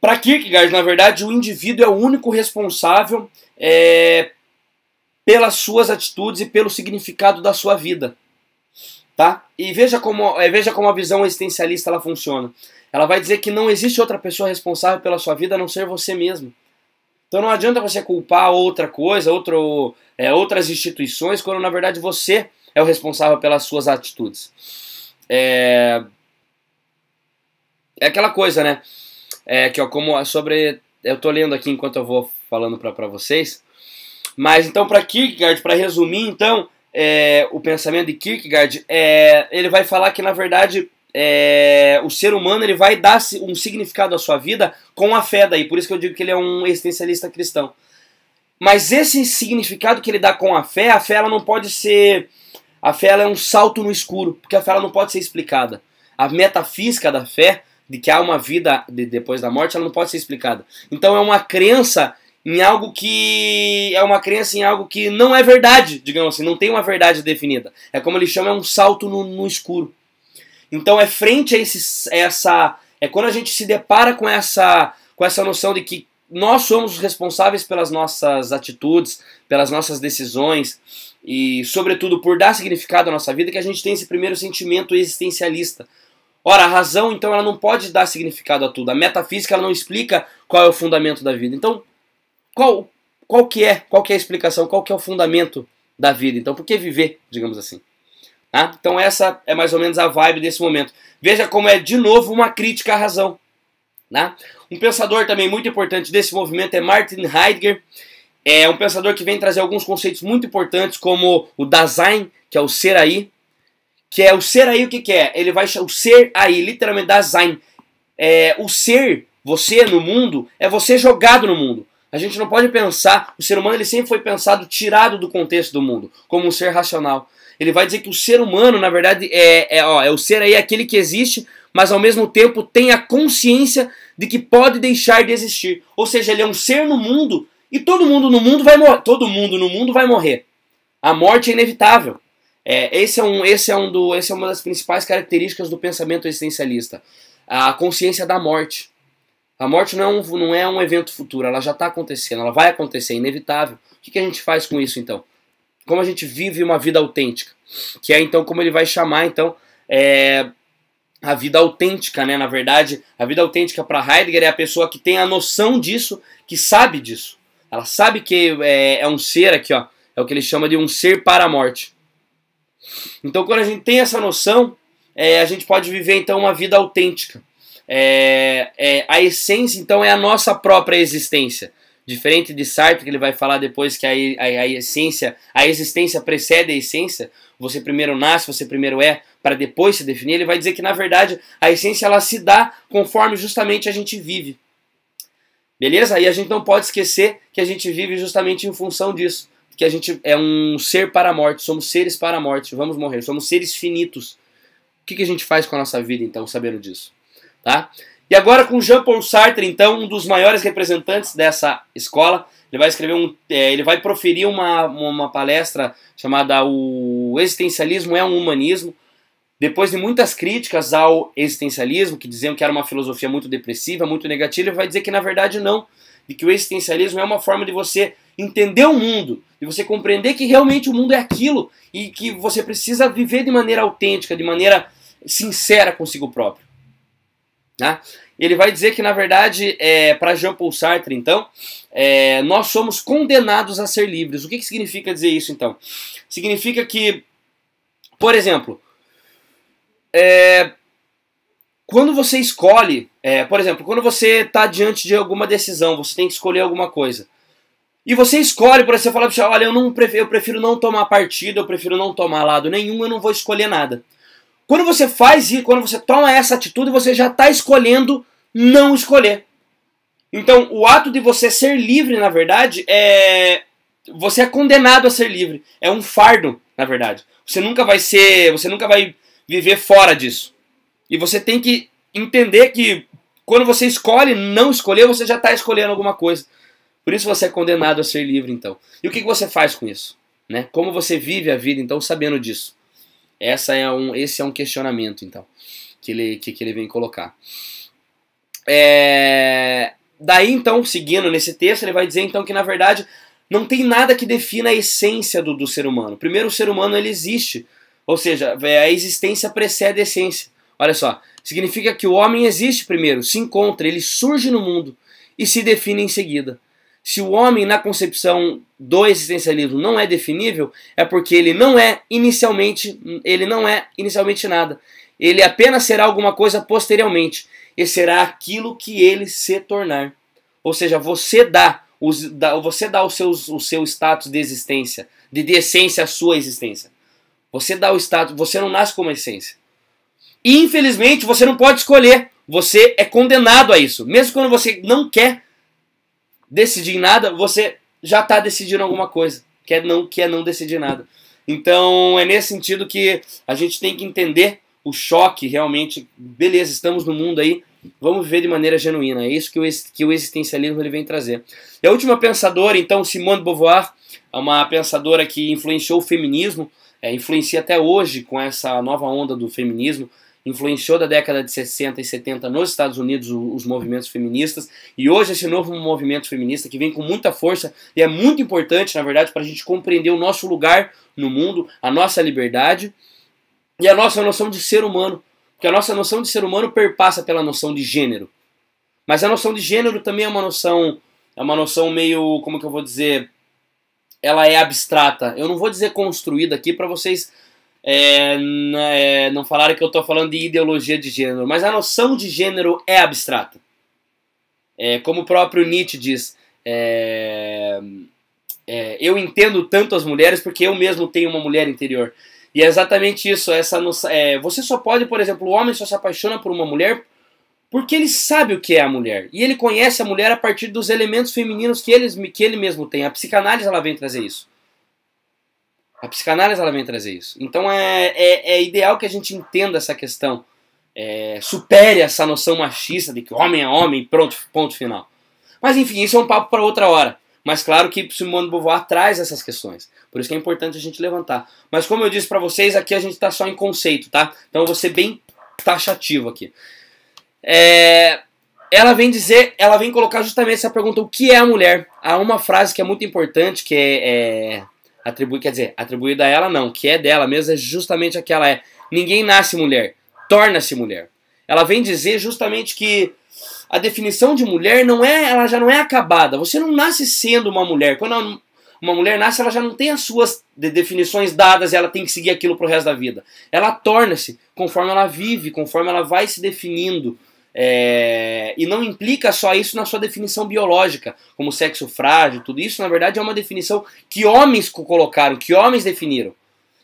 Para Kierkegaard, na verdade, o indivíduo é o único responsável é, pelas suas atitudes e pelo significado da sua vida. Tá? E veja como, é, veja como a visão existencialista ela funciona. Ela vai dizer que não existe outra pessoa responsável pela sua vida a não ser você mesmo. Então não adianta você culpar outra coisa, outro, é, outras instituições, quando na verdade você é o responsável pelas suas atitudes. É, é aquela coisa, né? É, que é como sobre. Eu tô lendo aqui enquanto eu vou falando para vocês. Mas então, para Kierkegaard, para resumir, então, é, o pensamento de Kierkegaard, é, ele vai falar que na verdade é, o ser humano ele vai dar um significado à sua vida com a fé daí. Por isso que eu digo que ele é um existencialista cristão. Mas esse significado que ele dá com a fé, a fé ela não pode ser. A fé ela é um salto no escuro, porque a fé ela não pode ser explicada. A metafísica da fé de que há uma vida de, depois da morte, ela não pode ser explicada. Então é uma crença em algo que é uma crença em algo que não é verdade, digamos assim, não tem uma verdade definida. É como ele chama, é um salto no, no escuro. Então é frente a esse, essa, é quando a gente se depara com essa, com essa noção de que nós somos responsáveis pelas nossas atitudes, pelas nossas decisões e, sobretudo, por dar significado à nossa vida, que a gente tem esse primeiro sentimento existencialista, Ora, a razão, então, ela não pode dar significado a tudo. A metafísica ela não explica qual é o fundamento da vida. Então, qual, qual que é? Qual que é a explicação? Qual que é o fundamento da vida? Então, por que viver, digamos assim? Ah, então essa é mais ou menos a vibe desse momento. Veja como é de novo uma crítica à razão. Né? Um pensador também muito importante desse movimento é Martin Heidegger. É um pensador que vem trazer alguns conceitos muito importantes como o Dasein, que é o ser aí, que é o ser aí o que, que é? Ele vai o ser aí, literalmente da Zain. É, o ser, você no mundo, é você jogado no mundo. A gente não pode pensar, o ser humano ele sempre foi pensado tirado do contexto do mundo, como um ser racional. Ele vai dizer que o ser humano, na verdade, é, é, ó, é o ser aí aquele que existe, mas ao mesmo tempo tem a consciência de que pode deixar de existir. Ou seja, ele é um ser no mundo e todo mundo no mundo vai morrer. Todo mundo no mundo vai morrer. A morte é inevitável. É, esse é um, esse é um do, esse é uma das principais características do pensamento existencialista, a consciência da morte. A morte não é um, não é um evento futuro, ela já está acontecendo, ela vai acontecer, é inevitável. O que, que a gente faz com isso então? Como a gente vive uma vida autêntica? Que é então como ele vai chamar então é, a vida autêntica, né? Na verdade, a vida autêntica para Heidegger é a pessoa que tem a noção disso, que sabe disso. Ela sabe que é, é um ser aqui, ó, é o que ele chama de um ser para a morte então, quando a gente tem essa noção, é, a gente pode viver então uma vida autêntica. É, é, a essência, então, é a nossa própria existência. Diferente de Sartre, que ele vai falar depois que a, a, a essência, a existência precede a essência, você primeiro nasce, você primeiro é, para depois se definir, ele vai dizer que, na verdade, a essência ela se dá conforme justamente a gente vive. Beleza? E a gente não pode esquecer que a gente vive justamente em função disso que a gente é um ser para a morte, somos seres para a morte, vamos morrer, somos seres finitos. O que, que a gente faz com a nossa vida, então, sabendo disso? Tá? E agora com Jean-Paul Sartre, então, um dos maiores representantes dessa escola, ele vai escrever um, é, ele vai proferir uma, uma palestra chamada O Existencialismo é um Humanismo. Depois de muitas críticas ao existencialismo, que diziam que era uma filosofia muito depressiva, muito negativa, ele vai dizer que na verdade não, e que o existencialismo é uma forma de você entender o mundo, de você compreender que realmente o mundo é aquilo e que você precisa viver de maneira autêntica, de maneira sincera consigo próprio. Né? Ele vai dizer que, na verdade, é, para Jean Paul Sartre, então, é, nós somos condenados a ser livres. O que, que significa dizer isso, então? Significa que, por exemplo, é, quando você escolhe, é, por exemplo, quando você está diante de alguma decisão, você tem que escolher alguma coisa. E você escolhe, por exemplo, você fala pro seu, olha, eu, não prefiro, eu prefiro não tomar partido, eu prefiro não tomar lado nenhum, eu não vou escolher nada. Quando você faz isso, quando você toma essa atitude, você já está escolhendo não escolher. Então, o ato de você ser livre, na verdade, é. Você é condenado a ser livre. É um fardo, na verdade. Você nunca vai ser. Você nunca vai viver fora disso. E você tem que entender que quando você escolhe não escolher, você já está escolhendo alguma coisa. Por isso você é condenado a ser livre, então. E o que, você faz com isso? Né? Como você vive a vida, então, sabendo disso? Essa é um, esse é um questionamento, então, que ele, que, que ele vem colocar. É... Daí, então, seguindo nesse texto, ele vai dizer, então, que na verdade não tem nada que defina a essência do, do ser humano. Primeiro, o ser humano ele existe, ou seja, é, a existência precede a essência. Olha só, significa que o homem existe primeiro, se encontra, ele surge no mundo e se define em seguida. Se o homem, na concepção do existencialismo, não é definível, é porque ele não é inicialmente, ele não é inicialmente nada. Ele apenas será alguma coisa posteriormente. E será aquilo que ele se tornar. Ou seja, você dá, você dá os seus, o seu status de existência, de, de essência à sua existência. Você dá o status, você não nasce como essência. E infelizmente você não pode escolher. Você é condenado a isso. Mesmo quando você não quer, decidir nada, você já está decidindo alguma coisa, que é não, que é não decidir nada. Então é nesse sentido que a gente tem que entender o choque realmente. Beleza, estamos no mundo aí, vamos viver de maneira genuína. É isso que o, que o existencialismo ele vem trazer. E a última pensadora, então, Simone de Beauvoir, é uma pensadora que influenciou o feminismo, é, influencia até hoje com essa nova onda do feminismo influenciou da década de 60 e 70 nos Estados Unidos os movimentos feministas, e hoje esse novo movimento feminista que vem com muita força e é muito importante, na verdade, para a gente compreender o nosso lugar no mundo, a nossa liberdade e a nossa noção de ser humano, porque a nossa noção de ser humano perpassa pela noção de gênero. Mas a noção de gênero também é uma noção, é uma noção meio, como que eu vou dizer, ela é abstrata. Eu não vou dizer construída aqui para vocês é, é, não falaram que eu estou falando de ideologia de gênero, mas a noção de gênero é abstrata. É, como o próprio Nietzsche diz, é, é eu entendo tanto as mulheres porque eu mesmo tenho uma mulher interior. E é exatamente isso. Essa noção, é, você só pode, por exemplo, o homem só se apaixona por uma mulher porque ele sabe o que é a mulher. E ele conhece a mulher a partir dos elementos femininos que ele, que ele mesmo tem. A psicanálise ela vem trazer isso. A psicanálise ela vem trazer isso. Então é, é, é ideal que a gente entenda essa questão, é, supere essa noção machista de que homem é homem, pronto, ponto final. Mas enfim, isso é um papo para outra hora. Mas claro que Simone de Beauvoir traz essas questões. Por isso que é importante a gente levantar. Mas como eu disse para vocês, aqui a gente está só em conceito, tá? Então eu vou ser bem taxativo aqui. É... Ela vem dizer, ela vem colocar justamente essa pergunta, o que é a mulher? Há uma frase que é muito importante, que é, é atribui, quer dizer, atribuída a ela não, que é dela mesma, é justamente aquela é. Ninguém nasce mulher, torna-se mulher. Ela vem dizer justamente que a definição de mulher não é, ela já não é acabada. Você não nasce sendo uma mulher. Quando uma mulher nasce, ela já não tem as suas definições dadas, ela tem que seguir aquilo pro resto da vida. Ela torna-se conforme ela vive, conforme ela vai se definindo, é, e não implica só isso na sua definição biológica, como sexo frágil, tudo isso, na verdade, é uma definição que homens colocaram, que homens definiram.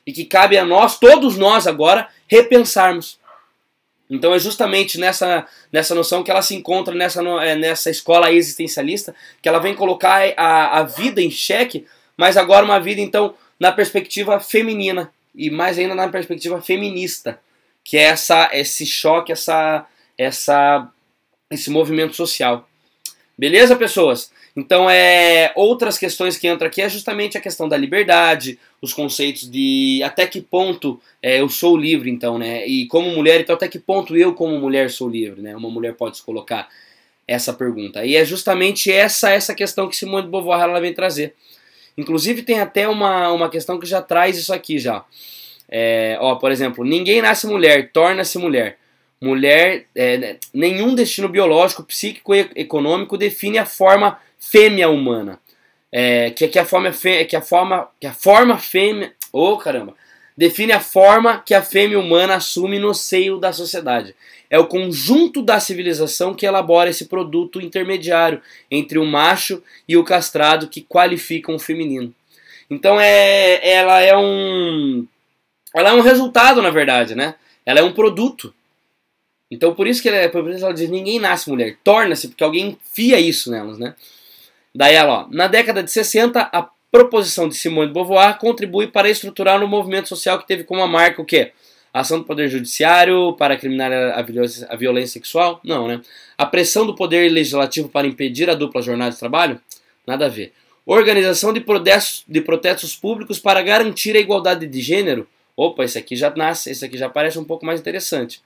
E que cabe a nós, todos nós agora, repensarmos. Então é justamente nessa, nessa noção que ela se encontra nessa, é, nessa escola existencialista, que ela vem colocar a, a vida em xeque, mas agora uma vida, então, na perspectiva feminina, e mais ainda na perspectiva feminista, que é essa, esse choque, essa essa, esse movimento social. Beleza, pessoas? Então, é, outras questões que entram aqui é justamente a questão da liberdade, os conceitos de até que ponto é, eu sou livre, então, né? E como mulher, então até que ponto eu, como mulher, sou livre, né? Uma mulher pode se colocar essa pergunta. E é justamente essa essa questão que Simone de Beauvoir ela vem trazer. Inclusive, tem até uma, uma questão que já traz isso aqui já. É, ó, por exemplo, ninguém nasce mulher, torna-se mulher. Mulher, é, né, nenhum destino biológico, psíquico e econômico define a forma fêmea humana. É, que, é que, a forma fêmea, que a forma que a forma fêmea, oh caramba, define a forma que a fêmea humana assume no seio da sociedade. É o conjunto da civilização que elabora esse produto intermediário entre o macho e o castrado que qualificam o feminino. Então é, ela é um, ela é um resultado na verdade, né? Ela é um produto. Então por isso que ela, é, por isso ela diz, ninguém nasce mulher, torna-se, porque alguém fia isso nelas, né? Daí ela, ó, na década de 60, a proposição de Simone de Beauvoir contribui para estruturar o um movimento social que teve como a marca o quê? ação do poder judiciário para criminar a violência, a violência sexual? Não, né? A pressão do poder legislativo para impedir a dupla jornada de trabalho? Nada a ver. Organização de de protestos públicos para garantir a igualdade de gênero? Opa, esse aqui já nasce, esse aqui já parece um pouco mais interessante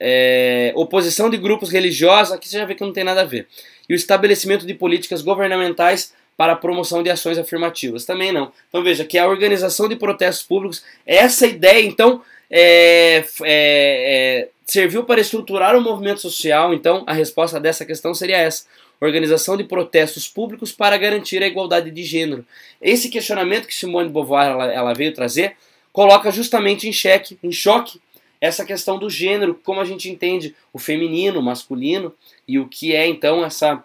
é, oposição de grupos religiosos, aqui você já vê que não tem nada a ver. E o estabelecimento de políticas governamentais para a promoção de ações afirmativas, também não. Então veja que a organização de protestos públicos, essa ideia então é, é, é serviu para estruturar o movimento social. Então a resposta dessa questão seria essa: organização de protestos públicos para garantir a igualdade de gênero. Esse questionamento que Simone de Beauvoir ela, ela veio trazer coloca justamente em xeque, em choque essa questão do gênero, como a gente entende o feminino, o masculino e o que é então essa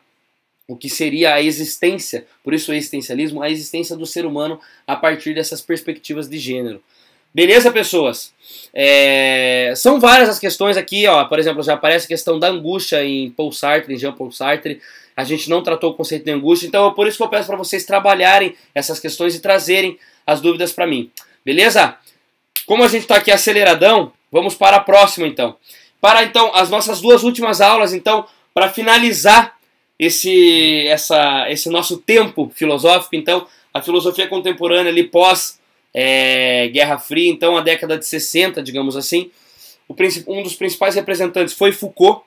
o que seria a existência, por isso o existencialismo, a existência do ser humano a partir dessas perspectivas de gênero. Beleza, pessoas? É, são várias as questões aqui, ó. Por exemplo, já aparece a questão da angústia em Paul Sartre, em Jean-Paul Sartre. A gente não tratou o conceito de angústia, então é por isso que eu peço para vocês trabalharem essas questões e trazerem as dúvidas para mim. Beleza? Como a gente está aqui aceleradão, Vamos para a próxima então. Para então as nossas duas últimas aulas, então, para finalizar esse essa esse nosso tempo filosófico, então, a filosofia contemporânea ali pós é, Guerra Fria, então a década de 60, digamos assim, um dos principais representantes foi Foucault,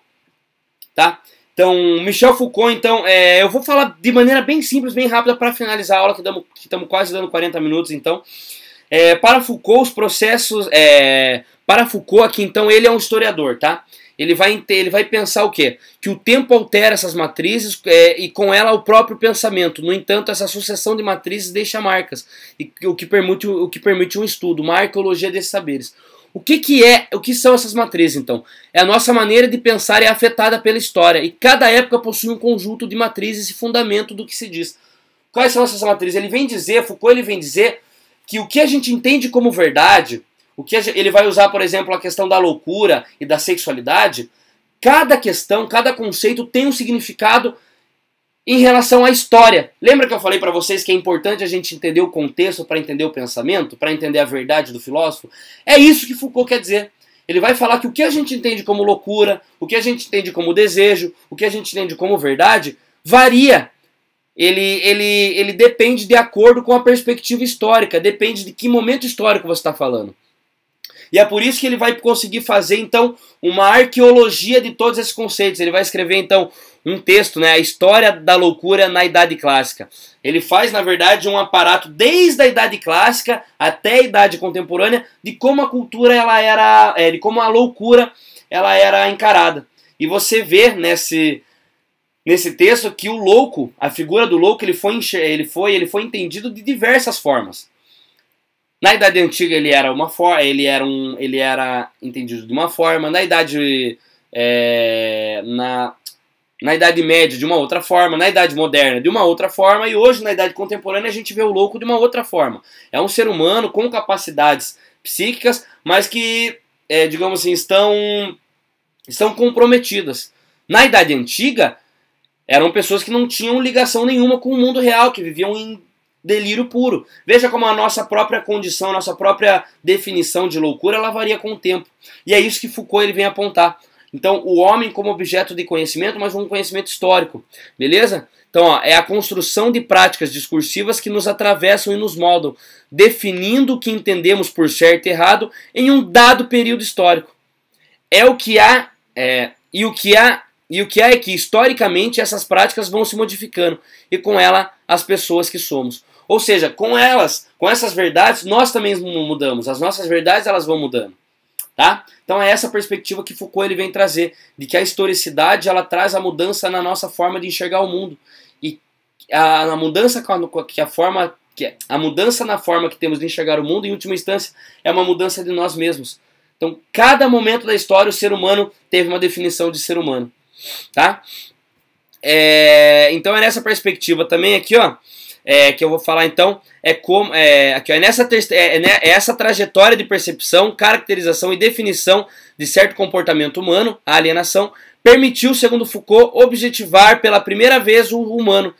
tá? Então, Michel Foucault, então, é, eu vou falar de maneira bem simples, bem rápida para finalizar a aula, que estamos quase dando 40 minutos, então. É, para Foucault, os processos. É, para Foucault, aqui então, ele é um historiador, tá? Ele vai, ele vai pensar o quê? Que o tempo altera essas matrizes é, e com ela o próprio pensamento. No entanto, essa sucessão de matrizes deixa marcas, e, o, que permite, o que permite um estudo, uma arqueologia desses saberes. O que, que é, o que são essas matrizes, então? É a nossa maneira de pensar é afetada pela história, e cada época possui um conjunto de matrizes e fundamento do que se diz. Quais são essas matrizes? Ele vem dizer, Foucault ele vem dizer que o que a gente entende como verdade, o que gente, ele vai usar, por exemplo, a questão da loucura e da sexualidade, cada questão, cada conceito tem um significado em relação à história. Lembra que eu falei para vocês que é importante a gente entender o contexto para entender o pensamento, para entender a verdade do filósofo? É isso que Foucault quer dizer. Ele vai falar que o que a gente entende como loucura, o que a gente entende como desejo, o que a gente entende como verdade, varia ele, ele, ele depende de acordo com a perspectiva histórica, depende de que momento histórico você está falando. E é por isso que ele vai conseguir fazer, então, uma arqueologia de todos esses conceitos. Ele vai escrever, então, um texto, né? A História da Loucura na Idade Clássica. Ele faz, na verdade, um aparato desde a Idade Clássica até a Idade Contemporânea de como a cultura ela era, é, de como a loucura ela era encarada. E você vê nesse nesse texto que o louco, a figura do louco, ele foi, ele foi, ele foi entendido de diversas formas. Na idade antiga ele era uma forma, ele era um, ele era entendido de uma forma. Na idade é, na na idade média de uma outra forma, na idade moderna de uma outra forma e hoje na idade contemporânea a gente vê o louco de uma outra forma. É um ser humano com capacidades psíquicas, mas que é, digamos assim estão estão comprometidas. Na idade antiga eram pessoas que não tinham ligação nenhuma com o mundo real, que viviam em delírio puro. Veja como a nossa própria condição, nossa própria definição de loucura, ela varia com o tempo. E é isso que Foucault ele vem apontar. Então, o homem como objeto de conhecimento, mas um conhecimento histórico. Beleza? Então, ó, é a construção de práticas discursivas que nos atravessam e nos moldam, definindo o que entendemos por certo e errado em um dado período histórico. É o que há é, e o que há e o que é que, historicamente, essas práticas vão se modificando e com ela as pessoas que somos. Ou seja, com elas, com essas verdades, nós também mudamos. As nossas verdades elas vão mudando. Tá? Então é essa perspectiva que Foucault ele vem trazer, de que a historicidade ela traz a mudança na nossa forma de enxergar o mundo. E a, a mudança que a forma que é, a mudança na forma que temos de enxergar o mundo, em última instância, é uma mudança de nós mesmos. Então, cada momento da história, o ser humano teve uma definição de ser humano tá? É, então é nessa perspectiva também aqui, ó, é, que eu vou falar então, é como é, aqui, ó, é, nessa, é, é, né, é essa trajetória de percepção, caracterização e definição de certo comportamento humano, a alienação, permitiu, segundo Foucault, objetivar pela primeira vez o humano,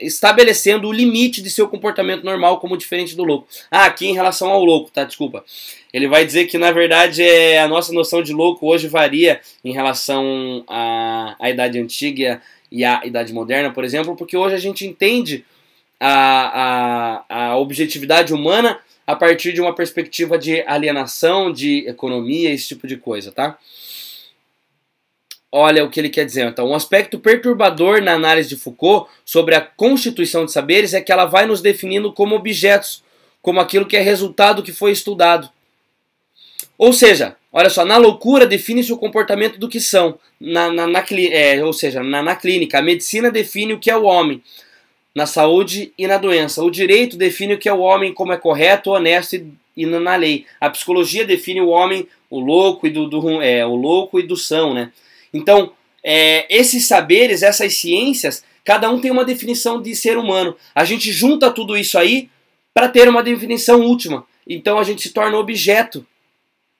estabelecendo o limite de seu comportamento normal como diferente do louco. Ah, aqui em relação ao louco, tá? Desculpa. Ele vai dizer que, na verdade, é, a nossa noção de louco hoje varia em relação à, à Idade Antiga e à Idade Moderna, por exemplo, porque hoje a gente entende a, a, a objetividade humana a partir de uma perspectiva de alienação, de economia, esse tipo de coisa, tá? Olha o que ele quer dizer. Então, um aspecto perturbador na análise de Foucault sobre a constituição de saberes é que ela vai nos definindo como objetos, como aquilo que é resultado que foi estudado. Ou seja, olha só, na loucura define-se o comportamento do que são. Na, na, na é, ou seja, na, na clínica, a medicina define o que é o homem, na saúde e na doença. O direito define o que é o homem, como é correto, honesto e, e na lei. A psicologia define o homem, o louco e do, do é, o louco e do são, né? Então, é, esses saberes, essas ciências, cada um tem uma definição de ser humano. A gente junta tudo isso aí para ter uma definição última. Então a gente se torna objeto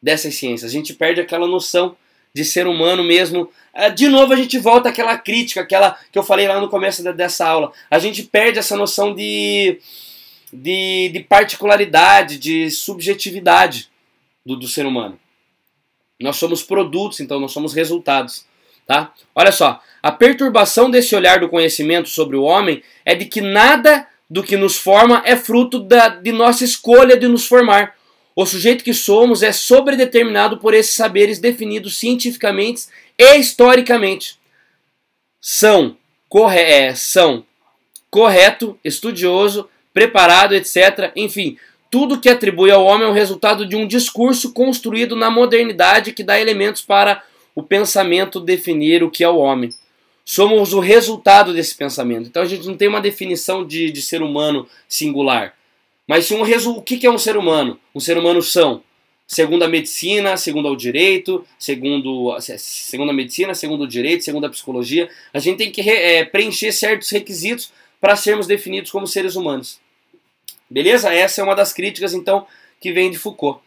dessas ciências. A gente perde aquela noção de ser humano mesmo. É, de novo a gente volta àquela crítica, aquela que eu falei lá no começo dessa aula. A gente perde essa noção de, de, de particularidade, de subjetividade do, do ser humano. Nós somos produtos, então nós somos resultados. Tá? Olha só, a perturbação desse olhar do conhecimento sobre o homem é de que nada do que nos forma é fruto da, de nossa escolha de nos formar. O sujeito que somos é sobredeterminado por esses saberes definidos cientificamente e historicamente. São, corre é, são correto, estudioso, preparado, etc. Enfim, tudo que atribui ao homem é o resultado de um discurso construído na modernidade que dá elementos para o pensamento definir o que é o homem. Somos o resultado desse pensamento. Então a gente não tem uma definição de, de ser humano singular. Mas um resu... o que é um ser humano? Um ser humano são, segundo a medicina, segundo o direito, segundo, segundo a medicina, segundo o direito, segundo a psicologia. A gente tem que é, preencher certos requisitos para sermos definidos como seres humanos. Beleza? Essa é uma das críticas, então, que vem de Foucault.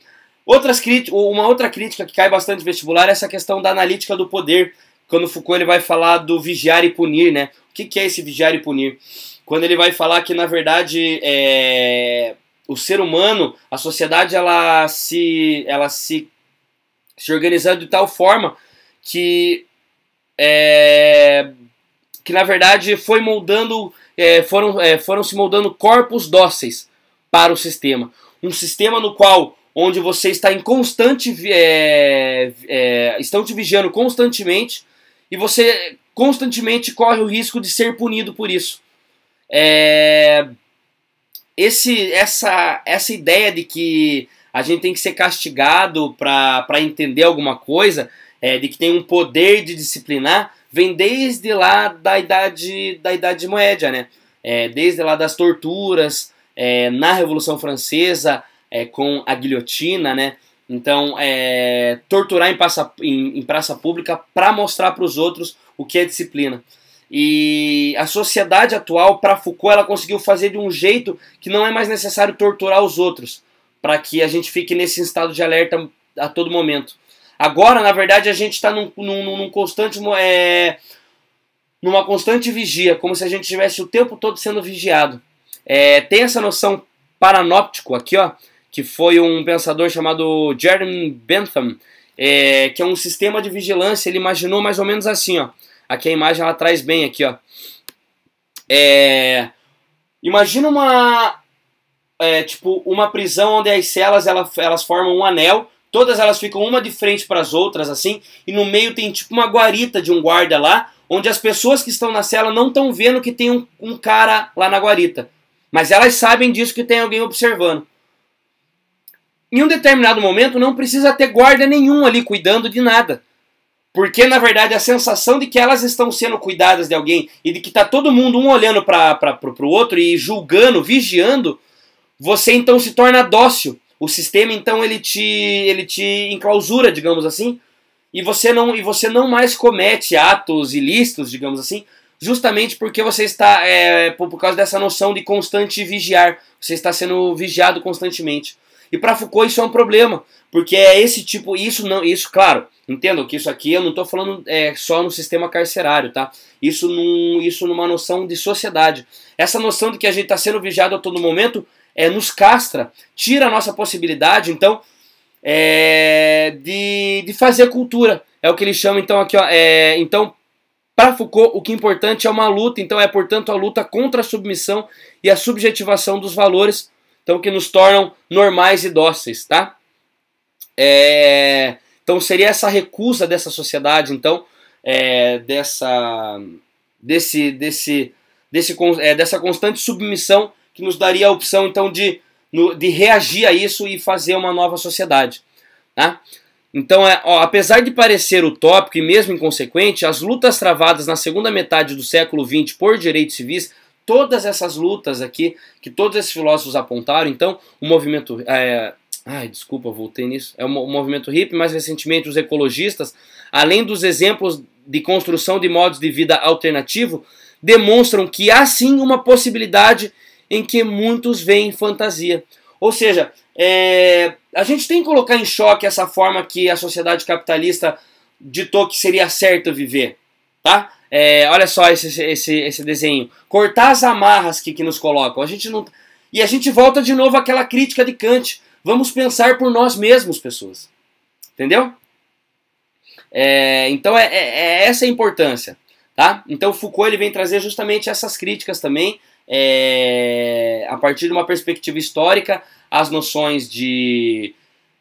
Outras uma outra crítica que cai bastante vestibular é essa questão da analítica do poder, quando Foucault ele vai falar do vigiar e punir, né? O que, que é esse vigiar e punir? Quando ele vai falar que, na verdade, é... o ser humano, a sociedade, ela se, ela se, se organizando de tal forma que, é... que na verdade, foi moldando, é, foram, é, foram se moldando corpos dóceis para o sistema. Um sistema no qual onde você está em constante é, é, estão te vigiando constantemente e você constantemente corre o risco de ser punido por isso. É, esse, essa, essa ideia de que a gente tem que ser castigado para entender alguma coisa, é, de que tem um poder de disciplinar, vem desde lá da idade da idade média, né? É, desde lá das torturas, é, na Revolução Francesa é, com a guilhotina, né? Então, é, torturar em, praça, em, em praça pública para mostrar para os outros o que é disciplina. E a sociedade atual, para Foucault, ela conseguiu fazer de um jeito que não é mais necessário torturar os outros, para que a gente fique nesse estado de alerta a todo momento. Agora, na verdade, a gente está num, num, num, constante. É, numa constante vigia, como se a gente estivesse o tempo todo sendo vigiado. É, tem essa noção paranóptico aqui, ó, que foi um pensador chamado Jeremy Bentham, é, que é um sistema de vigilância. Ele imaginou mais ou menos assim, ó. Aqui a imagem ela traz bem aqui, ó. É, imagina uma é, tipo uma prisão onde as celas elas, elas formam um anel. Todas elas ficam uma de frente para as outras assim, e no meio tem tipo uma guarita de um guarda lá, onde as pessoas que estão na cela não estão vendo que tem um, um cara lá na guarita. Mas elas sabem disso que tem alguém observando. Em um determinado momento, não precisa ter guarda nenhum ali cuidando de nada. Porque, na verdade, a sensação de que elas estão sendo cuidadas de alguém e de que está todo mundo um olhando para o outro e julgando, vigiando, você então se torna dócil. O sistema, então, ele te, ele te enclausura, digamos assim, e você não, e você não mais comete atos ilícitos, digamos assim, justamente porque você está, é, por, causa dessa noção de constante vigiar, você está sendo vigiado constantemente. E para Foucault isso é um problema, porque é esse tipo, isso não, isso, claro, entendam que isso aqui eu não estou falando é, só no sistema carcerário, tá? Isso, num, isso numa noção de sociedade. Essa noção de que a gente está sendo vigiado a todo momento é, nos castra, tira a nossa possibilidade, então, é, de, de fazer cultura. É o que ele chama, então, aqui, ó, é, então para Foucault, o que é importante é uma luta, então é, portanto, a luta contra a submissão e a subjetivação dos valores, então que nos tornam normais e dóceis, tá? É, então seria essa recusa dessa sociedade, então, é, dessa, desse, desse, desse, é, dessa constante submissão que nos daria a opção, então, de, de reagir a isso e fazer uma nova sociedade, tá? Então, é, ó, apesar de parecer utópico e mesmo inconsequente, as lutas travadas na segunda metade do século XX por direitos civis, todas essas lutas aqui, que todos esses filósofos apontaram, então, o movimento. É, ai, desculpa, voltei nisso. É o movimento hippie, mais recentemente os ecologistas, além dos exemplos de construção de modos de vida alternativo, demonstram que há sim uma possibilidade em que muitos veem fantasia. Ou seja, é, a gente tem que colocar em choque essa forma que a sociedade capitalista ditou que seria certo viver, tá? É, olha só esse, esse, esse desenho. Cortar as amarras que, que nos colocam. A gente não... E a gente volta de novo àquela crítica de Kant. Vamos pensar por nós mesmos, pessoas. Entendeu? É, então é, é, é essa é a importância. Tá? Então Foucault ele vem trazer justamente essas críticas também, é, a partir de uma perspectiva histórica, as noções de,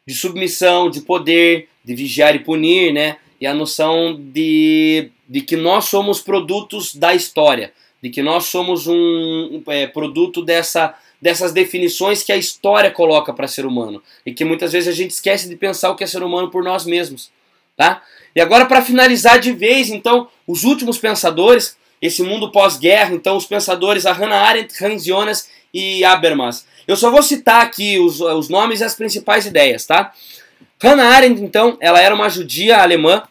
de submissão, de poder, de vigiar e punir, né? E a noção de, de que nós somos produtos da história, de que nós somos um, um é, produto dessa, dessas definições que a história coloca para ser humano e que muitas vezes a gente esquece de pensar o que é ser humano por nós mesmos, tá? E agora para finalizar de vez, então, os últimos pensadores, esse mundo pós-guerra, então os pensadores a Hannah Arendt, Hans Jonas e Habermas. Eu só vou citar aqui os, os nomes e as principais ideias, tá? Hannah Arendt, então, ela era uma judia alemã.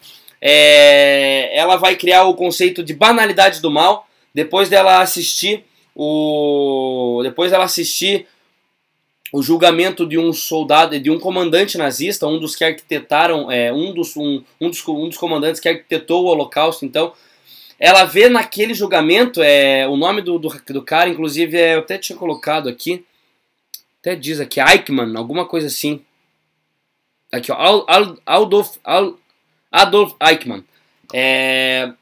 É, ela vai criar o conceito de banalidade do mal depois dela assistir o depois dela assistir o julgamento de um soldado, de um comandante nazista, um dos que arquitetaram, é, um, dos, um, um, dos, um dos comandantes que arquitetou o Holocausto, então, ela vê naquele julgamento, é, o nome do, do, do cara, inclusive, é, eu até tinha colocado aqui, até diz aqui, Eichmann, alguma coisa assim. Aqui, ó, Adolf, Adolf Eichmann. É,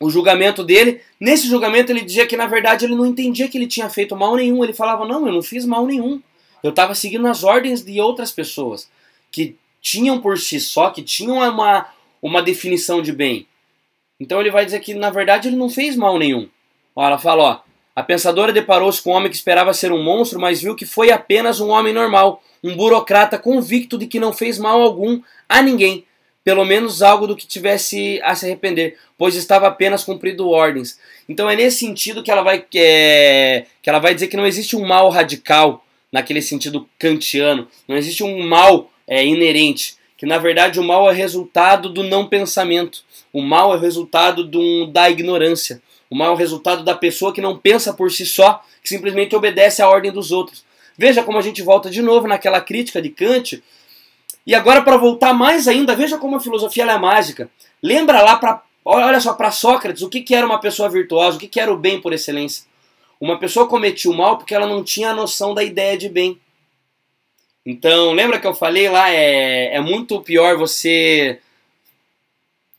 o julgamento dele. Nesse julgamento ele dizia que na verdade ele não entendia que ele tinha feito mal nenhum. Ele falava: "Não, eu não fiz mal nenhum. Eu estava seguindo as ordens de outras pessoas que tinham por si só que tinham uma uma definição de bem". Então ele vai dizer que na verdade ele não fez mal nenhum. Ó, ela fala, ó, a pensadora deparou-se com um homem que esperava ser um monstro, mas viu que foi apenas um homem normal, um burocrata convicto de que não fez mal algum a ninguém, pelo menos algo do que tivesse a se arrepender, pois estava apenas cumprindo ordens. Então é nesse sentido que ela vai, é, que ela vai dizer que não existe um mal radical, naquele sentido kantiano, não existe um mal é, inerente, que na verdade o mal é resultado do não pensamento, o mal é resultado do, da ignorância. O mal é o resultado da pessoa que não pensa por si só, que simplesmente obedece à ordem dos outros. Veja como a gente volta de novo naquela crítica de Kant. E agora, para voltar mais ainda, veja como a filosofia é mágica. Lembra lá, para, olha só, para Sócrates, o que, que era uma pessoa virtuosa, o que, que era o bem por excelência. Uma pessoa cometia o mal porque ela não tinha a noção da ideia de bem. Então, lembra que eu falei lá? É, é muito pior você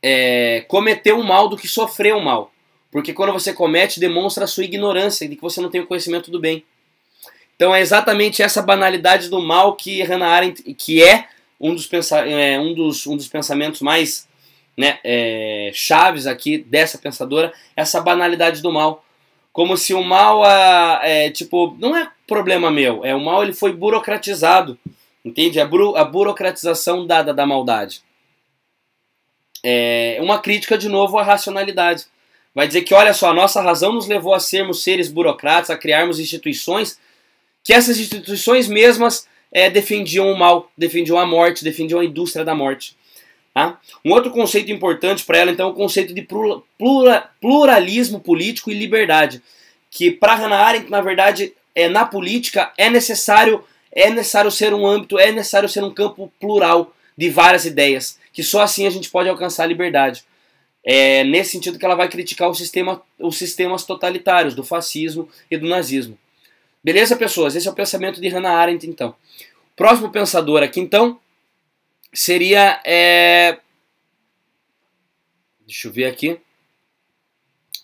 é, cometer o um mal do que sofrer o um mal. Porque quando você comete, demonstra a sua ignorância de que você não tem o conhecimento do bem. Então é exatamente essa banalidade do mal que Hannah Arendt, que é um dos, pensa, é, um dos, um dos pensamentos mais né, é, chaves aqui dessa pensadora, essa banalidade do mal. Como se o mal, ah, é, tipo, não é problema meu, é o mal ele foi burocratizado, entende? A, buro, a burocratização dada da maldade. É uma crítica, de novo, à racionalidade. Vai dizer que, olha só, a nossa razão nos levou a sermos seres burocratas, a criarmos instituições, que essas instituições mesmas é, defendiam o mal, defendiam a morte, defendiam a indústria da morte. Tá? Um outro conceito importante para ela, então, é o conceito de pluralismo político e liberdade. Que para Hannah Arendt, na verdade, é, na política é necessário, é necessário ser um âmbito, é necessário ser um campo plural de várias ideias. Que só assim a gente pode alcançar a liberdade. É nesse sentido que ela vai criticar o sistema, os sistemas totalitários do fascismo e do nazismo. Beleza, pessoas? Esse é o pensamento de Hannah Arendt, então. Próximo pensador aqui, então, seria. É... Deixa eu ver aqui.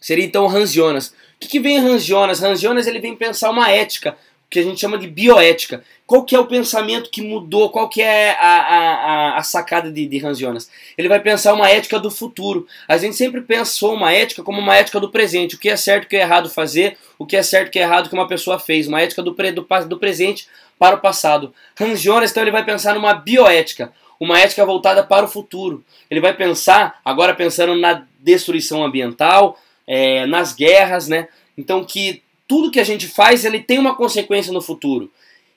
Seria então Hans Jonas. O que, que vem Hans Jonas? Hans Jonas ele vem pensar uma ética que a gente chama de bioética. Qual que é o pensamento que mudou? Qual que é a, a, a sacada de, de Hans Jonas? Ele vai pensar uma ética do futuro. A gente sempre pensou uma ética como uma ética do presente. O que é certo, o que é errado fazer, o que é certo, o que é errado que uma pessoa fez. Uma ética do, pre, do, do presente para o passado. Hans Jonas, então, ele vai pensar numa bioética. Uma ética voltada para o futuro. Ele vai pensar, agora pensando na destruição ambiental, é, nas guerras, né? Então que tudo que a gente faz ele tem uma consequência no futuro.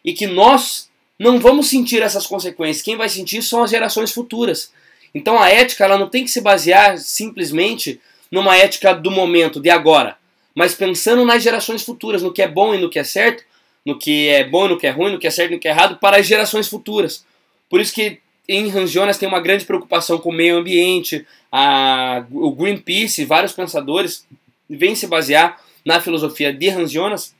E que nós não vamos sentir essas consequências. Quem vai sentir são as gerações futuras. Então a ética ela não tem que se basear simplesmente numa ética do momento, de agora, mas pensando nas gerações futuras, no que é bom e no que é certo, no que é bom e no que é ruim, no que é certo e no que é errado para as gerações futuras. Por isso que em Ranjonas tem uma grande preocupação com o meio ambiente, a, o Greenpeace, vários pensadores vêm se basear na filosofia de Hans Jonas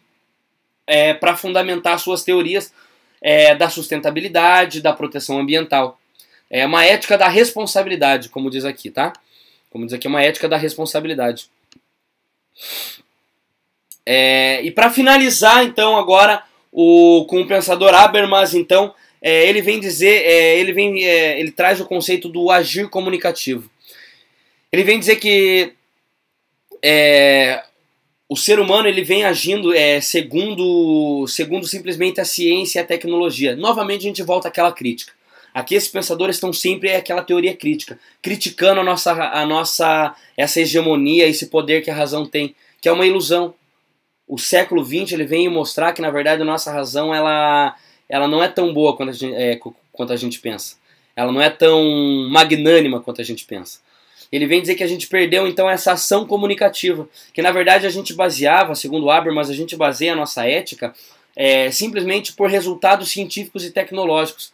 é, para fundamentar suas teorias é, da sustentabilidade, da proteção ambiental. É uma ética da responsabilidade, como diz aqui, tá? Como diz aqui, é uma ética da responsabilidade. É, e para finalizar, então, agora o, com o pensador Habermas, então, é, ele vem dizer, é, ele vem, é, ele traz o conceito do agir comunicativo. Ele vem dizer que é, o ser humano ele vem agindo é, segundo, segundo simplesmente a ciência e a tecnologia. Novamente a gente volta àquela crítica. Aqui esses pensadores estão sempre é aquela teoria crítica, criticando a nossa, a nossa essa hegemonia, esse poder que a razão tem, que é uma ilusão. O século XX ele vem mostrar que na verdade a nossa razão ela, ela não é tão boa quanto a gente, é, quanto a gente pensa. Ela não é tão magnânima quanto a gente pensa. Ele vem dizer que a gente perdeu então essa ação comunicativa, que na verdade a gente baseava, segundo Habermas, a gente baseia a nossa ética é, simplesmente por resultados científicos e tecnológicos.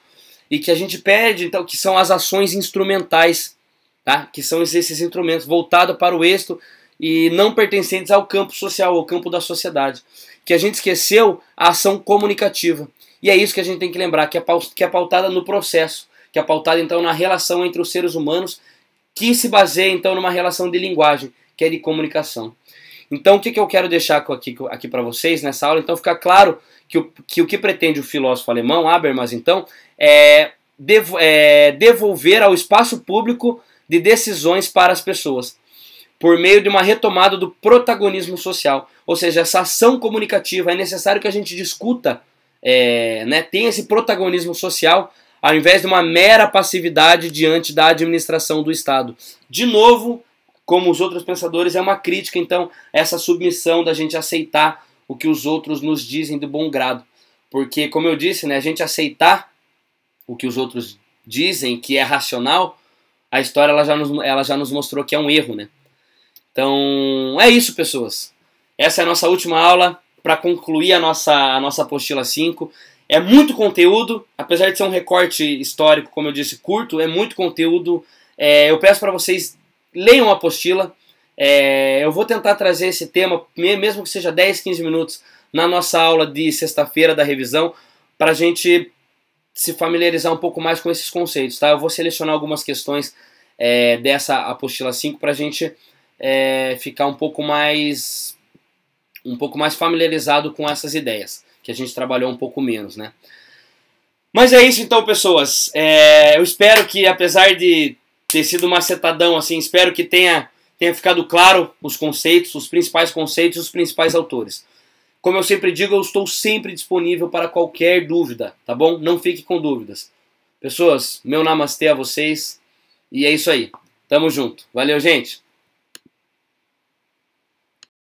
E que a gente perde, então, que são as ações instrumentais, tá? que são esses instrumentos voltados para o êxito e não pertencentes ao campo social, ao campo da sociedade. Que a gente esqueceu a ação comunicativa. E é isso que a gente tem que lembrar, que é, é pautada no processo, que é pautada então na relação entre os seres humanos que se baseia então numa relação de linguagem, que é de comunicação. Então, o que, que eu quero deixar aqui, aqui para vocês nessa aula? Então, fica claro que o, que o, que pretende o filósofo alemão, Habermas, então, é, é devolver ao espaço público de decisões para as pessoas, por meio de uma retomada do protagonismo social. Ou seja, essa ação comunicativa é necessário que a gente discuta, é, né, tem esse protagonismo social ao invés de uma mera passividade diante da administração do Estado. De novo, como os outros pensadores, é uma crítica, então, essa submissão da gente aceitar o que os outros nos dizem de bom grado. Porque, como eu disse, né, a gente aceitar o que os outros dizem que é racional, a história ela já, nos, ela já nos mostrou que é um erro, né? Então, é isso, pessoas. Essa é a nossa última aula para concluir a nossa, a nossa apostila 5. É muito conteúdo, apesar de ser um recorte histórico, como eu disse, curto, é muito conteúdo. É, eu peço para vocês leiam a apostila. É, eu vou tentar trazer esse tema, mesmo que seja 10, 15 minutos, na nossa aula de sexta-feira da revisão, para a gente se familiarizar um pouco mais com esses conceitos. Tá? Eu vou selecionar algumas questões é, dessa apostila 5 para a gente é, ficar um pouco mais um pouco mais familiarizado com essas ideias que a gente trabalhou um pouco menos, né? Mas é isso então, pessoas. É, eu espero que, apesar de ter sido uma macetadão, assim, espero que tenha, tenha ficado claro os conceitos, os principais conceitos, os principais autores. Como eu sempre digo, eu estou sempre disponível para qualquer dúvida, tá bom? Não fique com dúvidas. Pessoas, meu namastê a vocês. E é isso aí. Tamo junto. Valeu, gente.